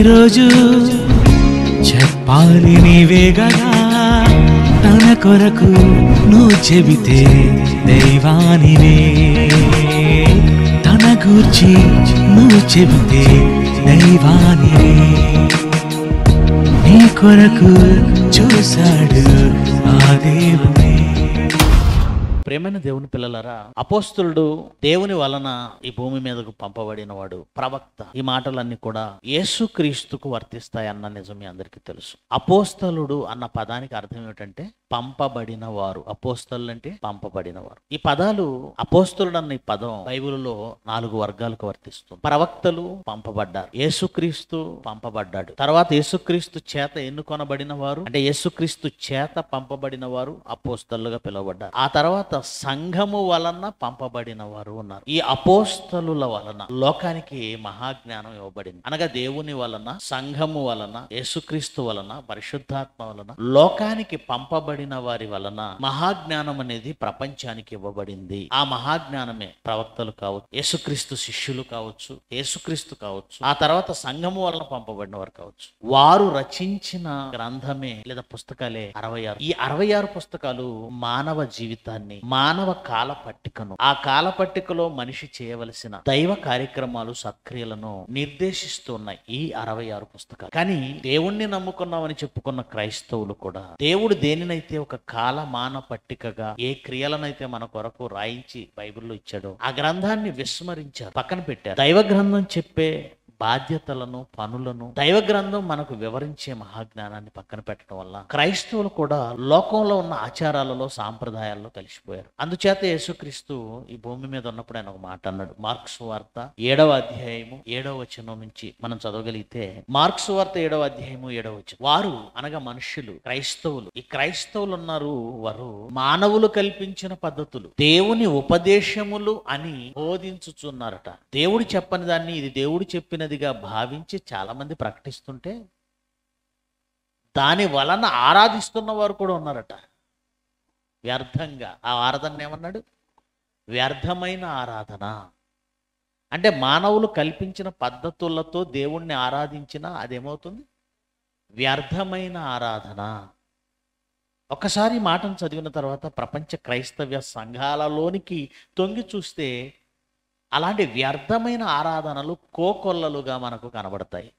ప్రతిరోజు చెప్పాలి నీవే గదా తన కొరకు నువ్వు చెబితే దైవాని తన గూర్చి నువ్వు చెబితే దైవాని నీ కొరకు చూశాడు ఆ దేవుని ప్రేమైన దేవుని పిల్లలరా అపోస్తులుడు దేవుని వలన భూమి మీదకు పంపబడినవాడు ప్రవక్త ఈ మాటలన్నీ కూడా యేసుక్రీస్తుకు వర్తిస్తాయి అన్న నిజం మీ అందరికీ తెలుసు అపోస్తలుడు అన్న పదానికి అర్థం ఏమిటంటే పంపబడిన వారు అపోస్తలు అంటే పంపబడిన వారు ఈ పదాలు అపోస్తలుడు అన్న ఈ పదం బైబిల్లో నాలుగు వర్గాలకు వర్తిస్తుంది ప్రవక్తలు పంపబడ్డారు యేసుక్రీస్తు పంపబడ్డాడు తర్వాత యేసుక్రీస్తు చేత ఎన్నుకొనబడిన వారు అంటే యేసుక్రీస్తు చేత పంపబడిన వారు అపోస్తలుగా పిలువబడ్డారు ఆ తర్వాత సంఘము వలన పంపబడిన వారు ఉన్నారు ఈ అపోస్త అపోస్తలుల వలన లోకానికి మహాజ్ఞానం ఇవ్వబడింది అనగా దేవుని వలన సంఘము వలన యేసుక్రీస్తు వలన పరిశుద్ధాత్మ వలన లోకానికి పంపబడిన వారి వలన మహాజ్ఞానం అనేది ప్రపంచానికి ఇవ్వబడింది ఆ మహాజ్ఞానమే ప్రవక్తలు కావచ్చు యేసుక్రీస్తు శిష్యులు కావచ్చు యేసుక్రీస్తు కావచ్చు ఆ తర్వాత సంఘము వలన పంపబడిన వారు కావచ్చు వారు రచించిన గ్రంథమే లేదా పుస్తకాలే అరవై ఆరు ఈ అరవై ఆరు పుస్తకాలు మానవ జీవితాన్ని మానవ కాల పట్టికను ఆ కాల పట్టికలో మనిషి చేయవలసిన చేయవలసిన దైవ కార్యక్రమాలు సక్రియలను నిర్దేశిస్తున్న ఈ అరవై ఆరు పుస్తకాలు కానీ దేవుణ్ణి నమ్ముకున్నామని చెప్పుకున్న క్రైస్తవులు కూడా దేవుడు దేనినైతే ఒక కాలమాన పట్టికగా ఏ క్రియలనైతే మన కొరకు రాయించి బైబిల్లో ఇచ్చాడో ఆ గ్రంథాన్ని విస్మరించారు పక్కన పెట్టారు దైవ గ్రంథం చెప్పే బాధ్యతలను పనులను దైవ గ్రంథం మనకు వివరించే మహాజ్ఞానాన్ని పక్కన పెట్టడం వల్ల క్రైస్తవులు కూడా లోకంలో ఉన్న ఆచారాలలో సాంప్రదాయాల్లో కలిసిపోయారు అందుచేత యేసుక్రీస్తు ఈ భూమి మీద ఉన్నప్పుడు ఆయన ఒక మాట అన్నాడు మార్క్స్ వార్త ఏడవ అధ్యాయము ఏడవ వచనం నుంచి మనం చదవగలిగితే మార్క్స్ వార్త ఏడవ అధ్యాయము ఏడవ వచనం వారు అనగా మనుషులు క్రైస్తవులు ఈ క్రైస్తవులు ఉన్నారు వారు మానవులు కల్పించిన పద్ధతులు దేవుని ఉపదేశములు అని బోధించుచున్నారట దేవుడు చెప్పని దాన్ని ఇది దేవుడు చెప్పిన చెందినదిగా భావించి చాలామంది ప్రకటిస్తుంటే దాని వలన ఆరాధిస్తున్న వారు కూడా ఉన్నారట వ్యర్థంగా ఆ ఆరాధన ఏమన్నాడు వ్యర్థమైన ఆరాధన అంటే మానవులు కల్పించిన పద్ధతులతో దేవుణ్ణి ఆరాధించినా అదేమవుతుంది వ్యర్థమైన ఆరాధన ఒకసారి మాటను చదివిన తర్వాత ప్రపంచ క్రైస్తవ్య సంఘాలలోనికి తొంగి చూస్తే అలాంటి వ్యర్థమైన ఆరాధనలు కోకొల్లలుగా మనకు కనబడతాయి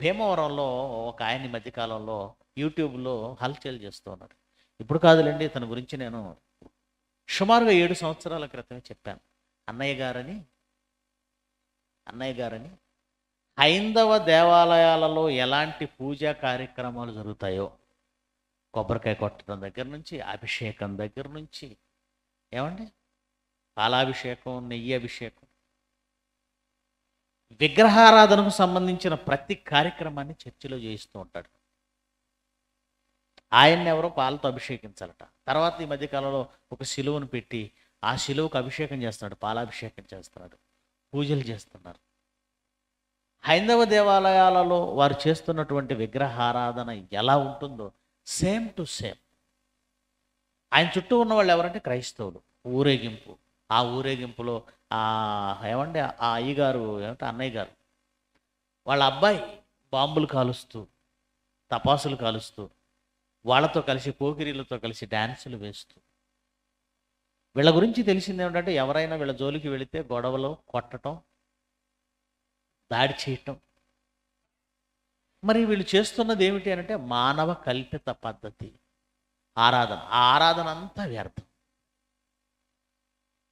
భీమవరంలో ఒక ఆయన మధ్యకాలంలో యూట్యూబ్లో హల్చల్ చేస్తున్నాడు ఇప్పుడు కాదులేండి ఇతని గురించి నేను సుమారుగా ఏడు సంవత్సరాల క్రితమే చెప్పాను అన్నయ్య గారని అన్నయ్య గారని హైందవ దేవాలయాలలో ఎలాంటి పూజా కార్యక్రమాలు జరుగుతాయో కొబ్బరికాయ కొట్టడం దగ్గర నుంచి అభిషేకం దగ్గర నుంచి ఏమండి పాలాభిషేకం నెయ్యి అభిషేకం విగ్రహారాధనకు సంబంధించిన ప్రతి కార్యక్రమాన్ని చర్చిలో చేయిస్తూ ఉంటాడు ఆయన్ని ఎవరో పాలతో అభిషేకించాలట తర్వాత ఈ మధ్యకాలంలో ఒక శిలువను పెట్టి ఆ శిలువకు అభిషేకం చేస్తున్నాడు పాలాభిషేకం చేస్తున్నాడు పూజలు చేస్తున్నారు హైందవ దేవాలయాలలో వారు చేస్తున్నటువంటి విగ్రహారాధన ఎలా ఉంటుందో సేమ్ టు సేమ్ ఆయన చుట్టూ ఉన్న వాళ్ళు ఎవరంటే క్రైస్తవులు ఊరేగింపు ఆ ఊరేగింపులో ఏమండి ఆ అయ్యగారు ఏమంటే అన్నయ్య గారు వాళ్ళ అబ్బాయి బాంబులు కాలుస్తూ తపాసులు కాలుస్తూ వాళ్ళతో కలిసి పోకిరీలతో కలిసి డ్యాన్సులు వేస్తూ వీళ్ళ గురించి తెలిసింది ఏమిటంటే ఎవరైనా వీళ్ళ జోలికి వెళితే గొడవలు కొట్టడం దాడి చేయటం మరి వీళ్ళు చేస్తున్నది ఏమిటి అంటే మానవ కల్పిత పద్ధతి ఆరాధన ఆ ఆరాధన అంతా వ్యర్థం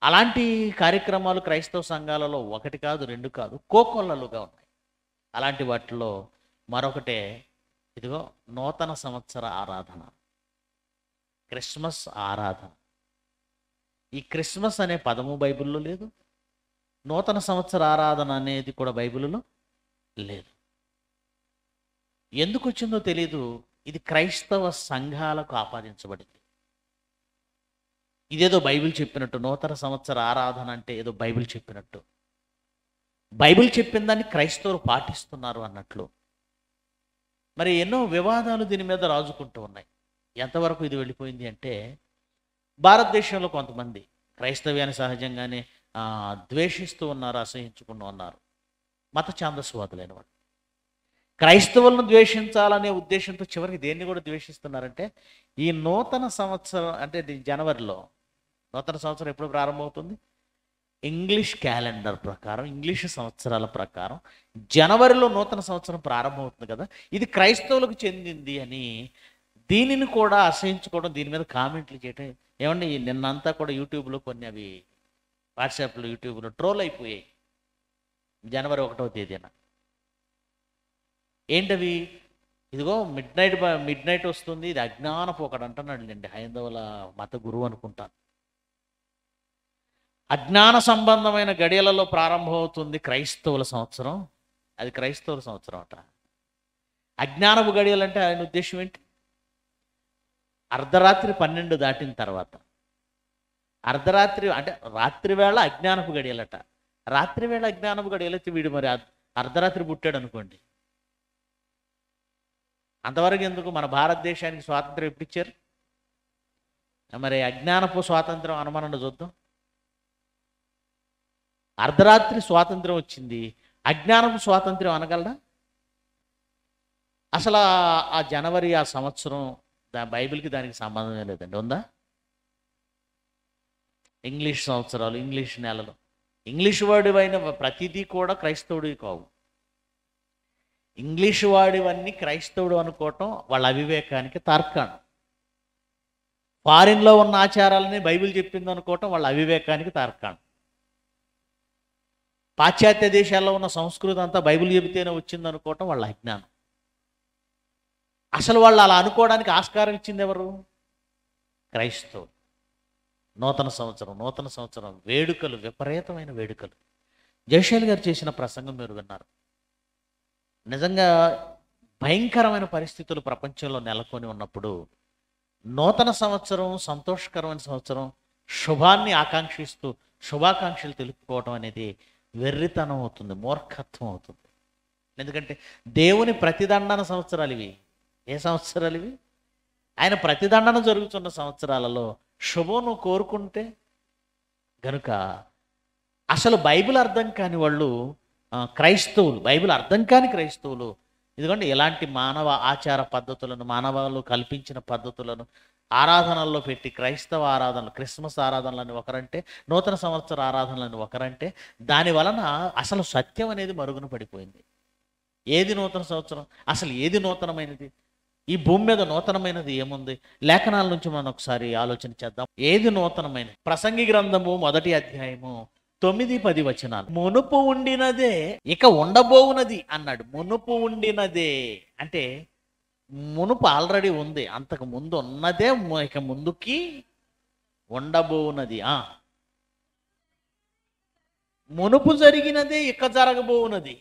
అలాంటి కార్యక్రమాలు క్రైస్తవ సంఘాలలో ఒకటి కాదు రెండు కాదు కోకొల్లలుగా ఉన్నాయి అలాంటి వాటిలో మరొకటే ఇదిగో నూతన సంవత్సర ఆరాధన క్రిస్మస్ ఆరాధన ఈ క్రిస్మస్ అనే పదము బైబిల్లో లేదు నూతన సంవత్సర ఆరాధన అనేది కూడా బైబిల్లో లేదు ఎందుకు వచ్చిందో తెలీదు ఇది క్రైస్తవ సంఘాలకు ఆపాదించబడింది ఇదేదో బైబిల్ చెప్పినట్టు నూతన సంవత్సర ఆరాధన అంటే ఏదో బైబిల్ చెప్పినట్టు బైబిల్ చెప్పిన దాన్ని క్రైస్తవులు పాటిస్తున్నారు అన్నట్లు మరి ఎన్నో వివాదాలు దీని మీద రాజుకుంటూ ఉన్నాయి ఎంతవరకు ఇది వెళ్ళిపోయింది అంటే భారతదేశంలో కొంతమంది క్రైస్తవ్యాన్ని సహజంగానే ద్వేషిస్తూ ఉన్నారు అసహించుకుంటూ ఉన్నారు మత ఛాందస్వాదులైన వాళ్ళు క్రైస్తవులను ద్వేషించాలనే ఉద్దేశంతో చివరికి దేన్ని కూడా ద్వేషిస్తున్నారంటే ఈ నూతన సంవత్సరం అంటే జనవరిలో నూతన సంవత్సరం ఎప్పుడు ప్రారంభమవుతుంది ఇంగ్లీష్ క్యాలెండర్ ప్రకారం ఇంగ్లీష్ సంవత్సరాల ప్రకారం జనవరిలో నూతన సంవత్సరం ప్రారంభమవుతుంది కదా ఇది క్రైస్తవులకు చెందింది అని దీనిని కూడా అసహించుకోవడం దీని మీద కామెంట్లు చేయటం ఏమండి నిన్నంతా కూడా యూట్యూబ్లో కొన్ని అవి వాట్సాప్లో యూట్యూబ్లో ట్రోల్ అయిపోయాయి జనవరి ఒకటవ తేదీన ఏంటవి ఇదిగో మిడ్ నైట్ మిడ్ నైట్ వస్తుంది ఇది అజ్ఞానపు ఒకడు అంటున్నాడు అండి హైందవుల మత గురువు అనుకుంటాను అజ్ఞాన సంబంధమైన గడియలలో ప్రారంభమవుతుంది క్రైస్తవుల సంవత్సరం అది క్రైస్తవుల సంవత్సరం అట అజ్ఞానపు గడియలు అంటే ఆయన ఉద్దేశం ఏంటి అర్ధరాత్రి పన్నెండు దాటిన తర్వాత అర్ధరాత్రి అంటే రాత్రి వేళ అజ్ఞానపు గడియలట రాత్రి వేళ అజ్ఞానపు అయితే వీడు మరి అర్ధరాత్రి పుట్టాడు అనుకోండి అంతవరకు ఎందుకు మన భారతదేశానికి స్వాతంత్రం ఇప్పించారు మరి అజ్ఞానపు స్వాతంత్రం అనుమానం చూద్దాం అర్ధరాత్రి స్వాతంత్రం వచ్చింది అజ్ఞానపు స్వాతంత్రం అనగలడా అసలు ఆ జనవరి ఆ సంవత్సరం దా బైబిల్కి దానికి సంబంధం లేదండి ఉందా ఇంగ్లీష్ సంవత్సరాలు ఇంగ్లీష్ నెలలు ఇంగ్లీష్ వర్డ్ అయిన ప్రతిదీ కూడా క్రైస్తవుడివి కావు ఇంగ్లీష్ వాడివన్నీ క్రైస్తవుడు అనుకోవటం వాళ్ళ అవివేకానికి తార్కాణం ఫారిన్లో ఉన్న ఆచారాలని బైబిల్ చెప్పింది అనుకోవటం వాళ్ళ అవివేకానికి తార్కాణం పాశ్చాత్య దేశాల్లో ఉన్న సంస్కృతి అంతా బైబిల్ చెబితేనే వచ్చింది అనుకోవటం వాళ్ళ అజ్ఞానం అసలు వాళ్ళు అలా అనుకోవడానికి ఆస్కారం ఇచ్చింది ఎవరు క్రైస్తవులు నూతన సంవత్సరం నూతన సంవత్సరం వేడుకలు విపరీతమైన వేడుకలు జయశైల్ గారు చేసిన ప్రసంగం మీరు విన్నారు నిజంగా భయంకరమైన పరిస్థితులు ప్రపంచంలో నెలకొని ఉన్నప్పుడు నూతన సంవత్సరం సంతోషకరమైన సంవత్సరం శుభాన్ని ఆకాంక్షిస్తూ శుభాకాంక్షలు తెలుపుకోవడం అనేది వెర్రితనం అవుతుంది మూర్ఖత్వం అవుతుంది ఎందుకంటే దేవుని ప్రతిదండన సంవత్సరాలు ఇవి ఏ సంవత్సరాలు ఇవి ఆయన ప్రతిదండన జరుగుతున్న సంవత్సరాలలో శుభం కోరుకుంటే గనుక అసలు బైబిల్ అర్థం కాని వాళ్ళు క్రైస్తవులు బైబిల్ అర్థం కాని క్రైస్తవులు ఎందుకంటే ఇలాంటి మానవ ఆచార పద్ధతులను మానవాళ్ళు కల్పించిన పద్ధతులను ఆరాధనల్లో పెట్టి క్రైస్తవ ఆరాధనలు క్రిస్మస్ ఆరాధనలని ఒకరంటే నూతన సంవత్సర ఆరాధనలని ఒకరంటే దాని వలన అసలు సత్యం అనేది మరుగున పడిపోయింది ఏది నూతన సంవత్సరం అసలు ఏది నూతనమైనది ఈ భూమి మీద నూతనమైనది ఏముంది లేఖనాల నుంచి మనం ఒకసారి ఆలోచన చేద్దాం ఏది నూతనమైనది ప్రసంగి గ్రంథము మొదటి అధ్యాయము తొమ్మిది పది వచనాలు మునుపు ఉండినదే ఇక ఉండబోవునది అన్నాడు మునుపు ఉండినదే అంటే మునుపు ఆల్రెడీ ఉంది అంతకు ముందు ఉన్నదే ఇక ముందుకి ఉండబోవునది ఆ మునుపు జరిగినదే ఇక జరగబోవునది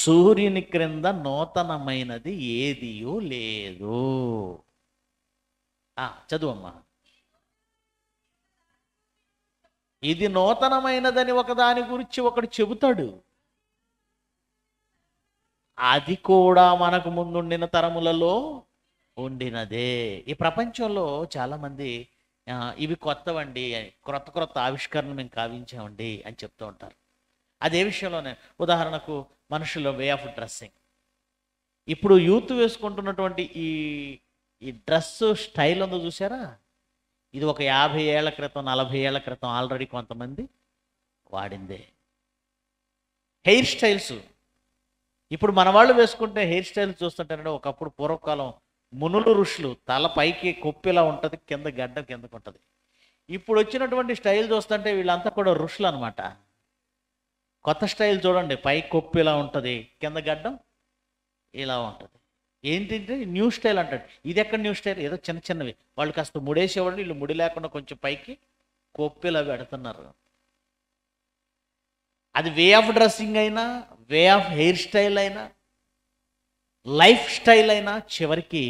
సూర్యుని క్రింద నూతనమైనది ఏదియో లేదు చదువమ్మా ఇది నూతనమైనదని ఒకదాని గురించి ఒకడు చెబుతాడు అది కూడా మనకు ముందుండిన తరములలో ఉండినదే ఈ ప్రపంచంలో చాలామంది ఇవి కొత్తవండి క్రొత్త క్రొత్త ఆవిష్కరణ మేము కావించామండి అని చెప్తూ ఉంటారు అదే విషయంలోనే ఉదాహరణకు మనుషుల వే ఆఫ్ డ్రెస్సింగ్ ఇప్పుడు యూత్ వేసుకుంటున్నటువంటి ఈ ఈ డ్రెస్ స్టైల్ ఉందో చూసారా ఇది ఒక యాభై ఏళ్ల క్రితం నలభై ఏళ్ల క్రితం ఆల్రెడీ కొంతమంది వాడిందే హెయిర్ స్టైల్స్ ఇప్పుడు మన వాళ్ళు వేసుకుంటే హెయిర్ స్టైల్స్ చూస్తుంటారంటే ఒకప్పుడు పూర్వకాలం మునులు ఋషులు తల పైకి కొప్పిలా ఉంటుంది కింద గడ్డ కిందకు ఉంటుంది ఇప్పుడు వచ్చినటువంటి స్టైల్ చూస్తుంటే వీళ్ళంతా కూడా ఋషులు అనమాట కొత్త స్టైల్ చూడండి పై కొప్పు ఇలా ఉంటుంది కింద గడ్డం ఇలా ఉంటుంది ఏంటంటే న్యూ స్టైల్ అంటాడు ఇది ఎక్కడ న్యూ స్టైల్ ఏదో చిన్న చిన్నవి వాళ్ళు కాస్త ముడేసేవాళ్ళు వీళ్ళు ముడి లేకుండా కొంచెం పైకి అవి పెడుతున్నారు అది వే ఆఫ్ డ్రెస్సింగ్ అయినా వే ఆఫ్ హెయిర్ స్టైల్ అయినా లైఫ్ స్టైల్ అయినా చివరికి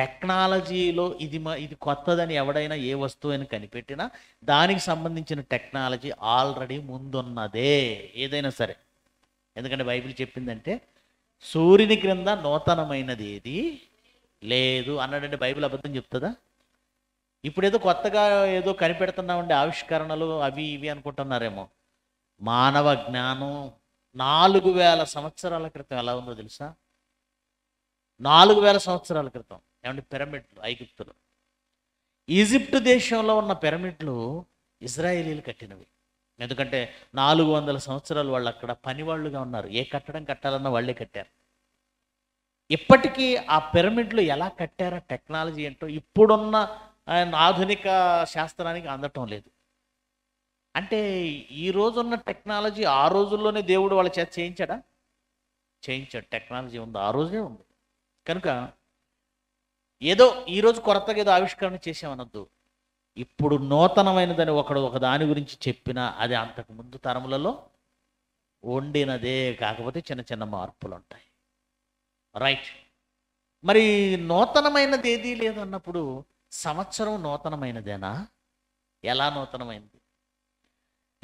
టెక్నాలజీలో ఇది మా ఇది కొత్తదని ఎవడైనా ఏ వస్తువు అని కనిపెట్టినా దానికి సంబంధించిన టెక్నాలజీ ఆల్రెడీ ముందున్నదే ఏదైనా సరే ఎందుకంటే బైబిల్ చెప్పిందంటే సూర్యుని క్రింద నూతనమైనది ఏది లేదు అన్నాడంటే బైబిల్ అబద్ధం చెప్తుందా ఇప్పుడు ఏదో కొత్తగా ఏదో కనిపెడుతున్నామండి ఆవిష్కరణలు అవి ఇవి అనుకుంటున్నారేమో మానవ జ్ఞానం నాలుగు వేల సంవత్సరాల క్రితం ఎలా ఉందో తెలుసా నాలుగు వేల సంవత్సరాల క్రితం ఏమంటే పిరమిడ్లు ఐగిప్తులు ఈజిప్టు దేశంలో ఉన్న పిరమిడ్లు ఇజ్రాయేలీలు కట్టినవి ఎందుకంటే నాలుగు వందల సంవత్సరాలు వాళ్ళు అక్కడ పనివాళ్ళుగా ఉన్నారు ఏ కట్టడం కట్టాలన్నా వాళ్ళే కట్టారు ఇప్పటికీ ఆ పిరమిడ్లు ఎలా కట్టారో టెక్నాలజీ ఏంటో ఇప్పుడున్న ఆధునిక శాస్త్రానికి అందటం లేదు అంటే ఈ రోజున్న టెక్నాలజీ ఆ రోజుల్లోనే దేవుడు వాళ్ళ చేత చేయించాడా చేయించాడు టెక్నాలజీ ఉంది ఆ రోజే ఉంది కనుక ఏదో ఈరోజు కొరతగా ఏదో ఆవిష్కరణ చేసామనొద్దు ఇప్పుడు నూతనమైనదని ఒకడు ఒక దాని గురించి చెప్పినా అది అంతకు ముందు తరములలో వండినదే కాకపోతే చిన్న చిన్న మార్పులు ఉంటాయి రైట్ మరి నూతనమైనది ఏదీ లేదన్నప్పుడు సంవత్సరం నూతనమైనదేనా ఎలా నూతనమైనది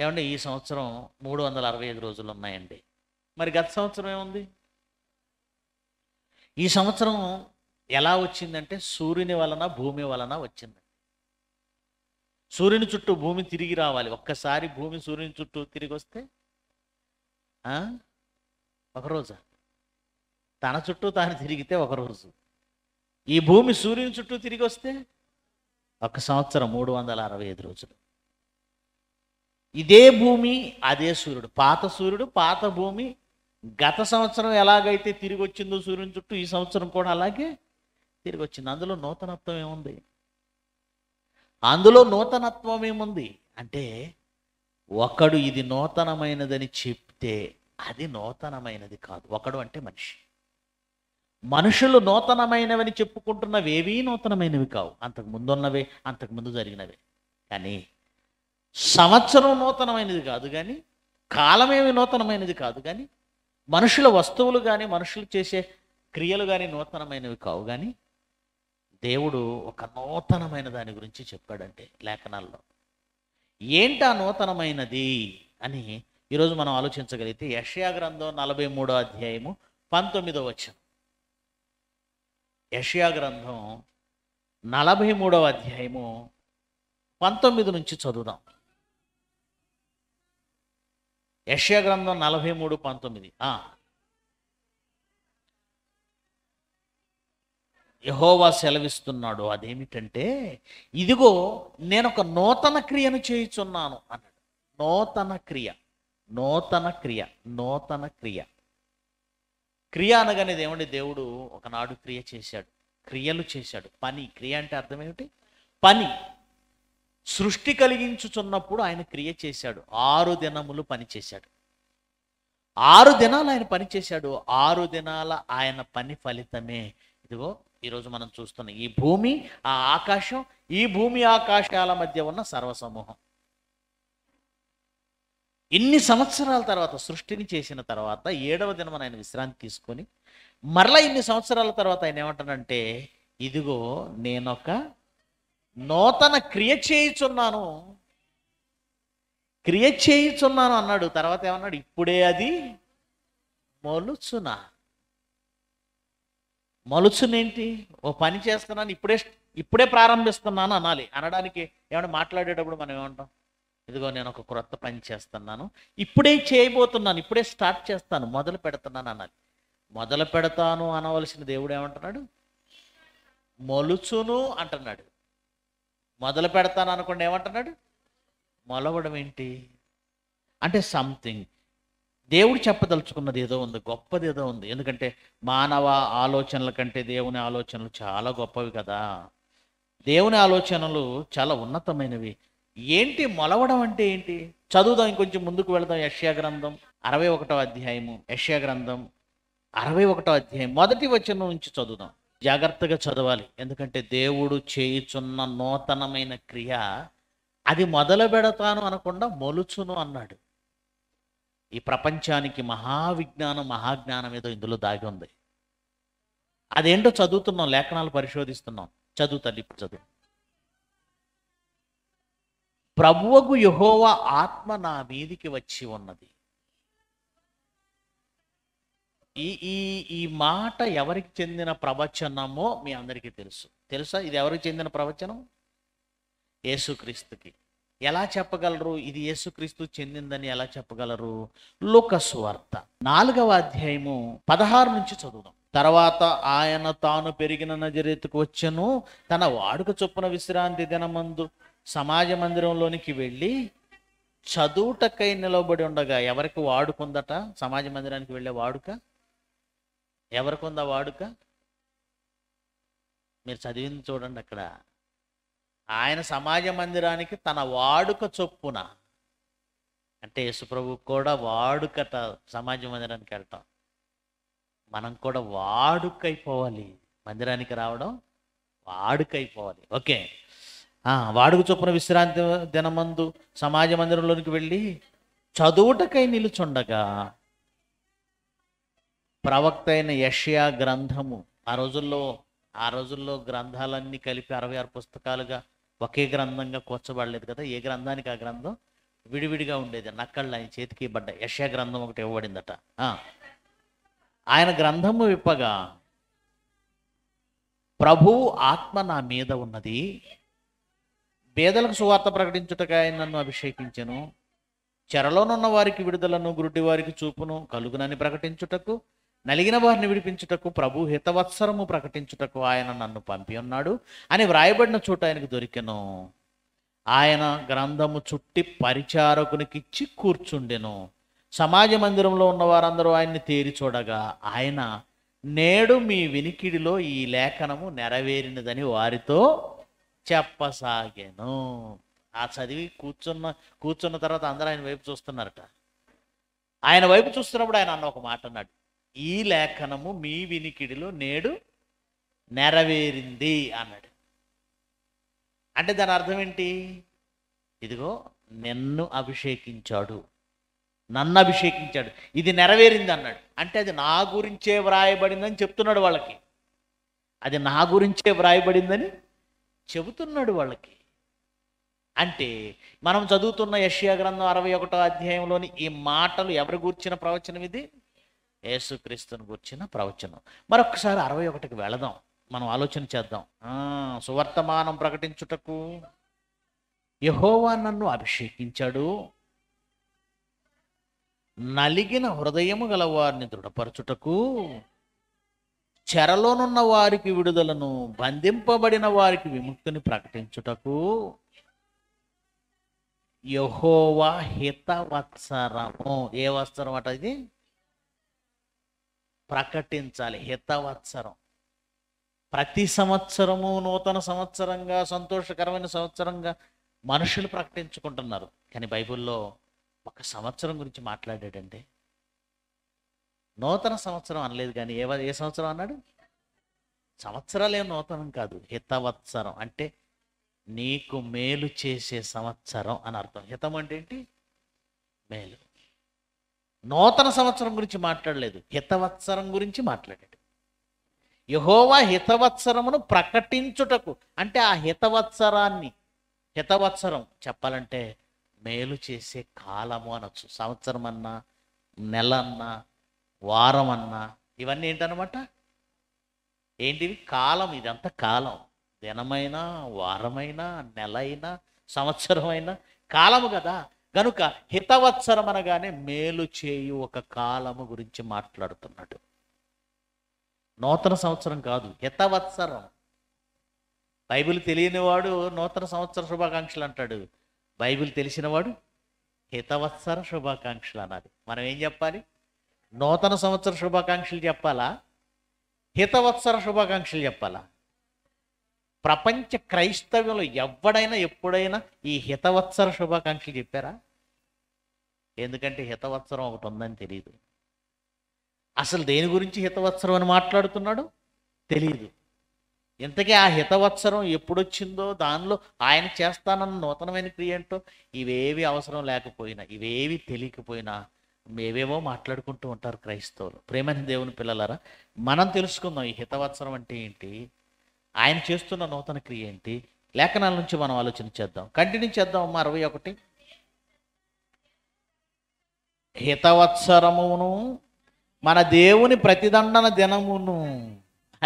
ఏమండి ఈ సంవత్సరం మూడు వందల అరవై ఐదు రోజులు ఉన్నాయండి మరి గత సంవత్సరం ఏముంది ఈ సంవత్సరం ఎలా వచ్చిందంటే సూర్యుని వలన భూమి వలన వచ్చింది సూర్యుని చుట్టూ భూమి తిరిగి రావాలి ఒక్కసారి భూమి సూర్యుని చుట్టూ తిరిగి వస్తే ఒకరోజు తన చుట్టూ తాను తిరిగితే ఒకరోజు ఈ భూమి సూర్యుని చుట్టూ తిరిగి వస్తే ఒక సంవత్సరం మూడు వందల అరవై ఐదు రోజులు ఇదే భూమి అదే సూర్యుడు పాత సూర్యుడు పాత భూమి గత సంవత్సరం ఎలాగైతే తిరిగి వచ్చిందో సూర్యుని చుట్టూ ఈ సంవత్సరం కూడా అలాగే తిరిగి వచ్చింది అందులో నూతనత్వం ఏముంది అందులో నూతనత్వం ఏముంది అంటే ఒకడు ఇది నూతనమైనదని చెప్తే అది నూతనమైనది కాదు ఒకడు అంటే మనిషి మనుషులు నూతనమైనవని చెప్పుకుంటున్నవి ఏవీ నూతనమైనవి కావు అంతకు ముందున్నవే అంతకు ముందు జరిగినవే కానీ సంవత్సరం నూతనమైనది కాదు కానీ కాలమేమి నూతనమైనది కాదు కానీ మనుషుల వస్తువులు కానీ మనుషులు చేసే క్రియలు కానీ నూతనమైనవి కావు కానీ దేవుడు ఒక నూతనమైన దాని గురించి చెప్పాడంటే లేఖనాల్లో ఏంటి ఆ నూతనమైనది అని ఈరోజు మనం ఆలోచించగలిగితే యషయా గ్రంథం నలభై మూడో అధ్యాయము పంతొమ్మిదో వచ్చం యషయా గ్రంథం నలభై మూడవ అధ్యాయము పంతొమ్మిది నుంచి చదువుదాం యషయా గ్రంథం నలభై మూడు పంతొమ్మిది యహోవా సెలవిస్తున్నాడు అదేమిటంటే ఇదిగో నేను ఒక నూతన క్రియను చేయుచున్నాను అన్నాడు నూతన క్రియ నూతన క్రియ నూతన క్రియ క్రియ అనగానే ఏమండి దేవుడు ఒకనాడు క్రియ చేశాడు క్రియలు చేశాడు పని క్రియ అంటే అర్థం ఏమిటి పని సృష్టి కలిగించుచున్నప్పుడు ఆయన క్రియ చేశాడు ఆరు దినములు పని చేశాడు ఆరు దినాలు ఆయన పని చేశాడు ఆరు దినాల ఆయన పని ఫలితమే ఇదిగో ఈరోజు మనం చూస్తున్న ఈ భూమి ఆ ఆకాశం ఈ భూమి ఆకాశాల మధ్య ఉన్న సర్వసమూహం ఇన్ని సంవత్సరాల తర్వాత సృష్టిని చేసిన తర్వాత ఏడవ దినం ఆయన విశ్రాంతి తీసుకొని మరలా ఇన్ని సంవత్సరాల తర్వాత ఆయన ఏమంటాడంటే ఇదిగో నేనొక నూతన క్రియ చేయుచున్నాను క్రియ చేయుచున్నాను అన్నాడు తర్వాత ఏమన్నాడు ఇప్పుడే అది మొలుచున్నాను మలుచునేంటి ఓ పని చేస్తున్నాను ఇప్పుడే ఇప్పుడే ప్రారంభిస్తున్నాను అనాలి అనడానికి ఏమైనా మాట్లాడేటప్పుడు మనం ఏమంటాం ఇదిగో నేను ఒక క్రొత్త పని చేస్తున్నాను ఇప్పుడే చేయబోతున్నాను ఇప్పుడే స్టార్ట్ చేస్తాను మొదలు పెడుతున్నాను అనాలి మొదలు పెడతాను అనవలసిన దేవుడు ఏమంటున్నాడు మొలుచును అంటున్నాడు మొదలు పెడతాను అనుకోండి ఏమంటున్నాడు మొలవడం ఏంటి అంటే సంథింగ్ దేవుడు చెప్పదలుచుకున్నది ఏదో ఉంది గొప్పది ఏదో ఉంది ఎందుకంటే మానవ ఆలోచనల కంటే దేవుని ఆలోచనలు చాలా గొప్పవి కదా దేవుని ఆలోచనలు చాలా ఉన్నతమైనవి ఏంటి మొలవడం అంటే ఏంటి చదువుదాం ఇంకొంచెం ముందుకు వెళదాం యష్యా గ్రంథం అరవై ఒకటో అధ్యాయము యష్యా గ్రంథం అరవై ఒకటో అధ్యాయం మొదటి వచనం నుంచి చదువుదాం జాగ్రత్తగా చదవాలి ఎందుకంటే దేవుడు చేయుచున్న నూతనమైన క్రియ అది మొదలు పెడతాను అనకుండా మొలుచును అన్నాడు ఈ ప్రపంచానికి మహావిజ్ఞానం మహాజ్ఞానం ఏదో ఇందులో దాగి ఉంది అదేంటో చదువుతున్నాం లేఖనాలు పరిశోధిస్తున్నాం చదువు తల్లి చదువు ప్రభువకు యహోవ ఆత్మ నా మీదికి వచ్చి ఉన్నది ఈ ఈ ఈ మాట ఎవరికి చెందిన ప్రవచనమో మీ అందరికీ తెలుసు తెలుసా ఇది ఎవరికి చెందిన ప్రవచనం యేసుక్రీస్తుకి ఎలా చెప్పగలరు ఇది యేసుక్రీస్తు చెందిందని ఎలా చెప్పగలరు లోకస్వార్త నాలుగవ అధ్యాయము పదహారు నుంచి చదువుదాం తర్వాత ఆయన తాను పెరిగిన నజరేతుకు వచ్చను తన వాడుక చొప్పున విశ్రాంతి దినమందు సమాజ మందిరంలోనికి వెళ్ళి చదువుటకై నిలబడి ఉండగా ఎవరికి వాడుకుందట సమాజ మందిరానికి వెళ్ళే వాడుక ఎవరికి ఉందా వాడుక మీరు చదివింది చూడండి అక్కడ ఆయన సమాజ మందిరానికి తన వాడుక చొప్పున అంటే యేసుప్రభు కూడా వాడుకట సమాజ మందిరానికి వెళ్తాం మనం కూడా వాడుకైపోవాలి మందిరానికి రావడం వాడుకైపోవాలి ఓకే వాడుక చొప్పున విశ్రాంతి దినమందు సమాజ మందిరంలోనికి వెళ్ళి చదువుటకై నిలుచుండగా ప్రవక్త అయిన యష్యా గ్రంథము ఆ రోజుల్లో ఆ రోజుల్లో గ్రంథాలన్నీ కలిపి అరవై ఆరు పుస్తకాలుగా ఒకే గ్రంథంగా కూర్చబడలేదు కదా ఏ గ్రంథానికి ఆ గ్రంథం విడివిడిగా ఉండేది నక్కళ్ళు ఆయన చేతికి పడ్డ యశ గ్రంథం ఒకటి ఇవ్వబడిందట ఆయన గ్రంథము విప్పగా ప్రభు ఆత్మ నా మీద ఉన్నది పేదలకు సువార్త ప్రకటించుటకు ఆయన నన్ను అభిషేకించను చెరలోనున్న వారికి విడుదలను గురుడి వారికి చూపును కలుగునని ప్రకటించుటకు నలిగిన వారిని విడిపించుటకు ప్రభు హితవత్సరము ప్రకటించుటకు ఆయన నన్ను పంపి ఉన్నాడు అని వ్రాయబడిన చోట ఆయనకు దొరికెను ఆయన గ్రంథము చుట్టి పరిచారకునికిచ్చి కూర్చుండెను సమాజ మందిరంలో ఉన్న వారందరూ ఆయన్ని తేరి చూడగా ఆయన నేడు మీ వినికిడిలో ఈ లేఖనము నెరవేరినదని వారితో చెప్పసాగాను ఆ చదివి కూర్చున్న కూర్చున్న తర్వాత అందరూ ఆయన వైపు చూస్తున్నారట ఆయన వైపు చూస్తున్నప్పుడు ఆయన అన్న ఒక మాట అన్నాడు ఈ లేఖనము మీ వినికిడిలో నేడు నెరవేరింది అన్నాడు అంటే దాని అర్థం ఏంటి ఇదిగో నిన్ను అభిషేకించాడు నన్ను అభిషేకించాడు ఇది నెరవేరింది అన్నాడు అంటే అది నా గురించే వ్రాయబడిందని చెప్తున్నాడు వాళ్ళకి అది నా గురించే వ్రాయబడిందని చెబుతున్నాడు వాళ్ళకి అంటే మనం చదువుతున్న యష్యా గ్రంథం అరవై ఒకటో అధ్యాయంలోని ఈ మాటలు ఎవరు గూర్చిన ప్రవచనం ఇది యేసుక్రీస్తుని గుర్చిన ప్రవచనం మరొకసారి అరవై ఒకటికి వెళదాం మనం ఆలోచన చేద్దాం సువర్తమానం ప్రకటించుటకు యహోవా నన్ను అభిషేకించాడు నలిగిన హృదయము గల వారిని దృఢపరచుటకు చెరలోనున్న వారికి విడుదలను బంధింపబడిన వారికి విముక్తిని ప్రకటించుటకు యహోవా హితవత్సరము ఏ వస్త్రం అటది ప్రకటించాలి హితవత్సరం ప్రతి సంవత్సరము నూతన సంవత్సరంగా సంతోషకరమైన సంవత్సరంగా మనుషులు ప్రకటించుకుంటున్నారు కానీ బైబిల్లో ఒక సంవత్సరం గురించి మాట్లాడాడండి నూతన సంవత్సరం అనలేదు కానీ ఏ ఏ సంవత్సరం అన్నాడు సంవత్సరాలు ఏం నూతనం కాదు హితవత్సరం అంటే నీకు మేలు చేసే సంవత్సరం అని అర్థం హితం అంటే ఏంటి మేలు నూతన సంవత్సరం గురించి మాట్లాడలేదు హితవత్సరం గురించి మాట్లాడాడు యహోవా హితవత్సరమును ప్రకటించుటకు అంటే ఆ హితవత్సరాన్ని హితవత్సరం చెప్పాలంటే మేలు చేసే కాలము అనొచ్చు సంవత్సరం అన్నా నెల అన్నా వారం అన్నా ఇవన్నీ ఏంటనమాట ఏంటివి కాలం ఇదంతా కాలం దినమైనా వారమైనా నెల అయినా సంవత్సరం అయినా కాలము కదా గనుక హితవత్సరం అనగానే మేలు చేయు ఒక కాలము గురించి మాట్లాడుతున్నాడు నూతన సంవత్సరం కాదు హితవత్సరం బైబిల్ తెలియనివాడు నూతన సంవత్సర శుభాకాంక్షలు అంటాడు బైబిల్ తెలిసినవాడు హితవత్సర శుభాకాంక్షలు అన్నది మనం ఏం చెప్పాలి నూతన సంవత్సర శుభాకాంక్షలు చెప్పాలా హితవత్సర శుభాకాంక్షలు చెప్పాలా ప్రపంచ క్రైస్తవ్యంలో ఎవడైనా ఎప్పుడైనా ఈ హితవత్సర శుభాకాంక్షలు చెప్పారా ఎందుకంటే హితవత్సరం ఒకటి ఉందని తెలియదు అసలు దేని గురించి హితవత్సరం అని మాట్లాడుతున్నాడు తెలియదు ఇంతకీ ఆ హితవత్సరం ఎప్పుడొచ్చిందో దానిలో ఆయన చేస్తానన్న నూతనమైన క్రియ ఏంటో ఇవేవి అవసరం లేకపోయినా ఇవేవి తెలియకపోయినా మేవేవో మాట్లాడుకుంటూ ఉంటారు క్రైస్తవులు ప్రేమని దేవుని పిల్లలారా మనం తెలుసుకుందాం ఈ హితవత్సరం అంటే ఏంటి ఆయన చేస్తున్న నూతన క్రియ ఏంటి లేఖనాల నుంచి మనం ఆలోచన చేద్దాం కంటిన్యూ చేద్దాం అమ్మా అరవై ఒకటి హితవత్సరమును మన దేవుని ప్రతిదండన దినమును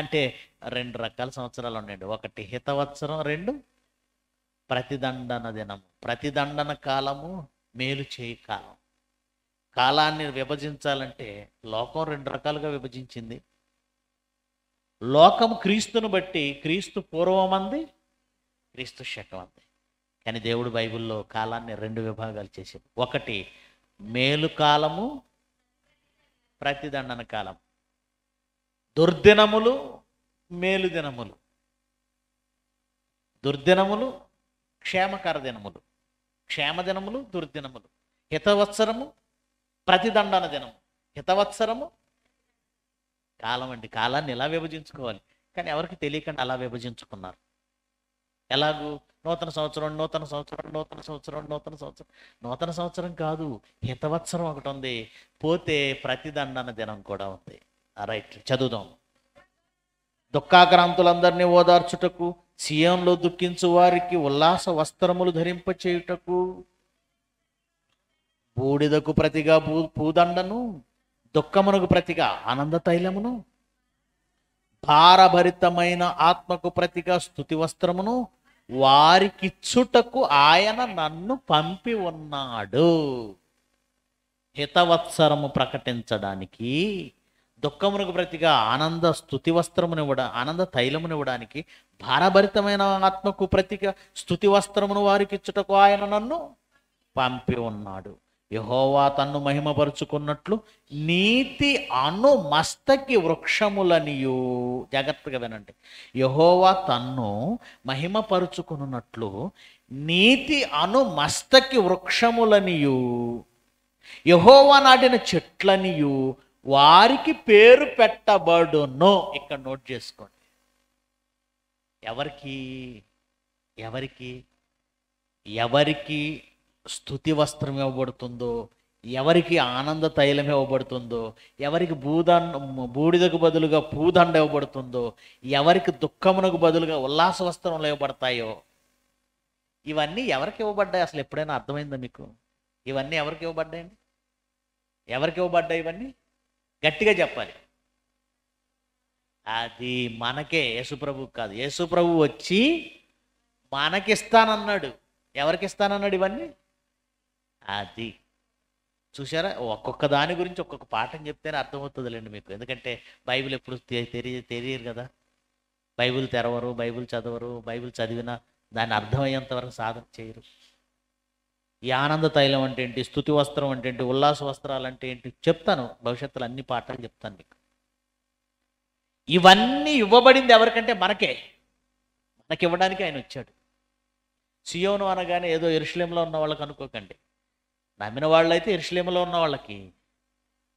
అంటే రెండు రకాల సంవత్సరాలు ఉన్నాయండి ఒకటి హితవత్సరం రెండు ప్రతిదండన దినము ప్రతిదండన కాలము మేలు చేయి కాలం కాలాన్ని విభజించాలంటే లోకం రెండు రకాలుగా విభజించింది లోకం క్రీస్తును బట్టి క్రీస్తు పూర్వమంది క్రీస్తు శకమంది కానీ దేవుడు బైబిల్లో కాలాన్ని రెండు విభాగాలు చేశాడు ఒకటి మేలు కాలము ప్రతిదండన కాలం దుర్దినములు మేలు దినములు దుర్దినములు క్షేమకర దినములు క్షేమ దినములు దుర్దినములు హితవత్సరము ప్రతిదండన దినము హితవత్సరము కాలం అండి కాలాన్ని ఎలా విభజించుకోవాలి కానీ ఎవరికి తెలియకుండా అలా విభజించుకున్నారు ఎలాగూ నూతన సంవత్సరం నూతన సంవత్సరం నూతన సంవత్సరం నూతన సంవత్సరం నూతన సంవత్సరం కాదు హితవత్సరం ఒకటి ఉంది పోతే ప్రతిదండన దినం కూడా ఉంది రైట్ చదువుదాం దుఃఖాక్రాంతులందరినీ ఓదార్చుటకు సీఎంలో దుఃఖించు వారికి ఉల్లాస వస్త్రములు ధరింప చేయుటకు బూడిదకు ప్రతిగా భూ పూదండను దుఃఖమునకు ప్రతిగా ఆనంద తైలమును భారభరితమైన ఆత్మకు ప్రతిగా స్థుతి వస్త్రమును వారికిచ్చుటకు ఆయన నన్ను పంపి ఉన్నాడు హితవత్సరము ప్రకటించడానికి దుఃఖమునకు ప్రతిగా ఆనంద స్థుతి వస్త్రమునివ్వడ ఆనంద తైలమునివ్వడానికి భారభరితమైన ఆత్మకు ప్రతిగా స్థుతి వస్త్రమును వారికి ఇచ్చుటకు ఆయన నన్ను పంపి ఉన్నాడు యహోవా తన్ను మహిమపరుచుకున్నట్లు నీతి అను మస్తకి వృక్షములనియు జాగ్రత్త కదనండి యహోవా తన్ను మహిమపరుచుకున్నట్లు నీతి అను మస్తకి వృక్షములనియు యహోవా నాటిన చెట్లనియు వారికి పేరు పెట్టబడును ఇక్కడ నోట్ చేసుకోండి ఎవరికి ఎవరికి ఎవరికి స్థుతి వస్త్రం ఇవ్వబడుతుందో ఎవరికి ఆనంద తైలం ఇవ్వబడుతుందో ఎవరికి భూదం బూడిదకు బదులుగా పూదండ ఇవ్వబడుతుందో ఎవరికి దుఃఖమునకు బదులుగా ఉల్లాస వస్త్రములు ఇవ్వబడతాయో ఇవన్నీ ఎవరికి ఇవ్వబడ్డాయి అసలు ఎప్పుడైనా అర్థమైందా మీకు ఇవన్నీ ఎవరికి ఇవ్వబడ్డాయండి ఎవరికి ఇవ్వబడ్డాయి ఇవన్నీ గట్టిగా చెప్పాలి అది మనకే యేసుప్రభు కాదు యేసుప్రభు వచ్చి మనకిస్తానన్నాడు ఎవరికి ఇస్తానన్నాడు ఇవన్నీ అది చూసారా ఒక్కొక్క దాని గురించి ఒక్కొక్క పాఠం చెప్తేనే అర్థమవుతుందిలేండి మీకు ఎందుకంటే బైబిల్ ఎప్పుడు తెలియ తెలియరు కదా బైబిల్ తెరవరు బైబిల్ చదవరు బైబిల్ చదివినా దాన్ని అర్థమయ్యేంత వరకు సాధన చేయరు ఈ ఆనంద తైలం అంటే ఏంటి స్థుతి వస్త్రం అంటే ఏంటి ఉల్లాస వస్త్రాలు అంటే ఏంటి చెప్తాను భవిష్యత్తులో అన్ని పాఠాలు చెప్తాను మీకు ఇవన్నీ ఇవ్వబడింది ఎవరికంటే మనకే మనకి ఇవ్వడానికి ఆయన వచ్చాడు సియోను అనగానే ఏదో ఎరుషులేంలో ఉన్న వాళ్ళకి అనుకోకండి నమ్మిన వాళ్ళైతే ఇరుషులేములో ఉన్న వాళ్ళకి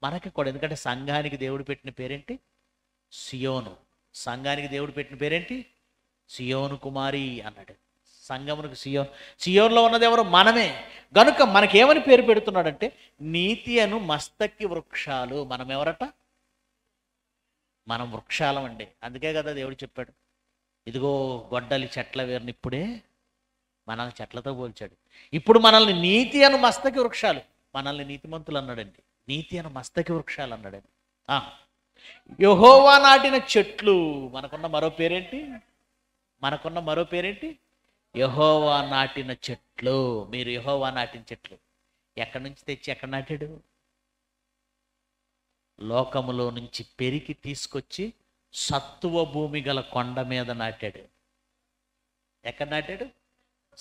మనకి కూడా ఎందుకంటే సంఘానికి దేవుడు పెట్టిన పేరేంటి సియోను సంఘానికి దేవుడు పెట్టిన పేరేంటి సియోను కుమారి అన్నాడు సంఘమునకు సియోన్ సియోన్లో ఎవరు మనమే గనుక మనకేమని పేరు పెడుతున్నాడంటే నీతి అను మస్తకి వృక్షాలు మనం ఎవరట మనం వృక్షాలం అండి అందుకే కదా దేవుడు చెప్పాడు ఇదిగో గొడ్డలి చెట్ల వేరునిప్పుడే మనల్ని చెట్లతో పోల్చాడు ఇప్పుడు మనల్ని నీతి అను మస్తకి వృక్షాలు మనల్ని నీతిమంతులు అన్నాడండి నీతి అను మస్తకి వృక్షాలు అన్నాడండి యహోవా నాటిన చెట్లు మనకున్న మరో పేరేంటి మనకున్న మరో పేరేంటి యహోవా నాటిన చెట్లు మీరు యహోవా నాటిన చెట్లు ఎక్కడి నుంచి తెచ్చి ఎక్కడ నాటాడు లోకములో నుంచి పెరిగి తీసుకొచ్చి సత్వ భూమి గల కొండ మీద నాటాడు ఎక్కడ నాటాడు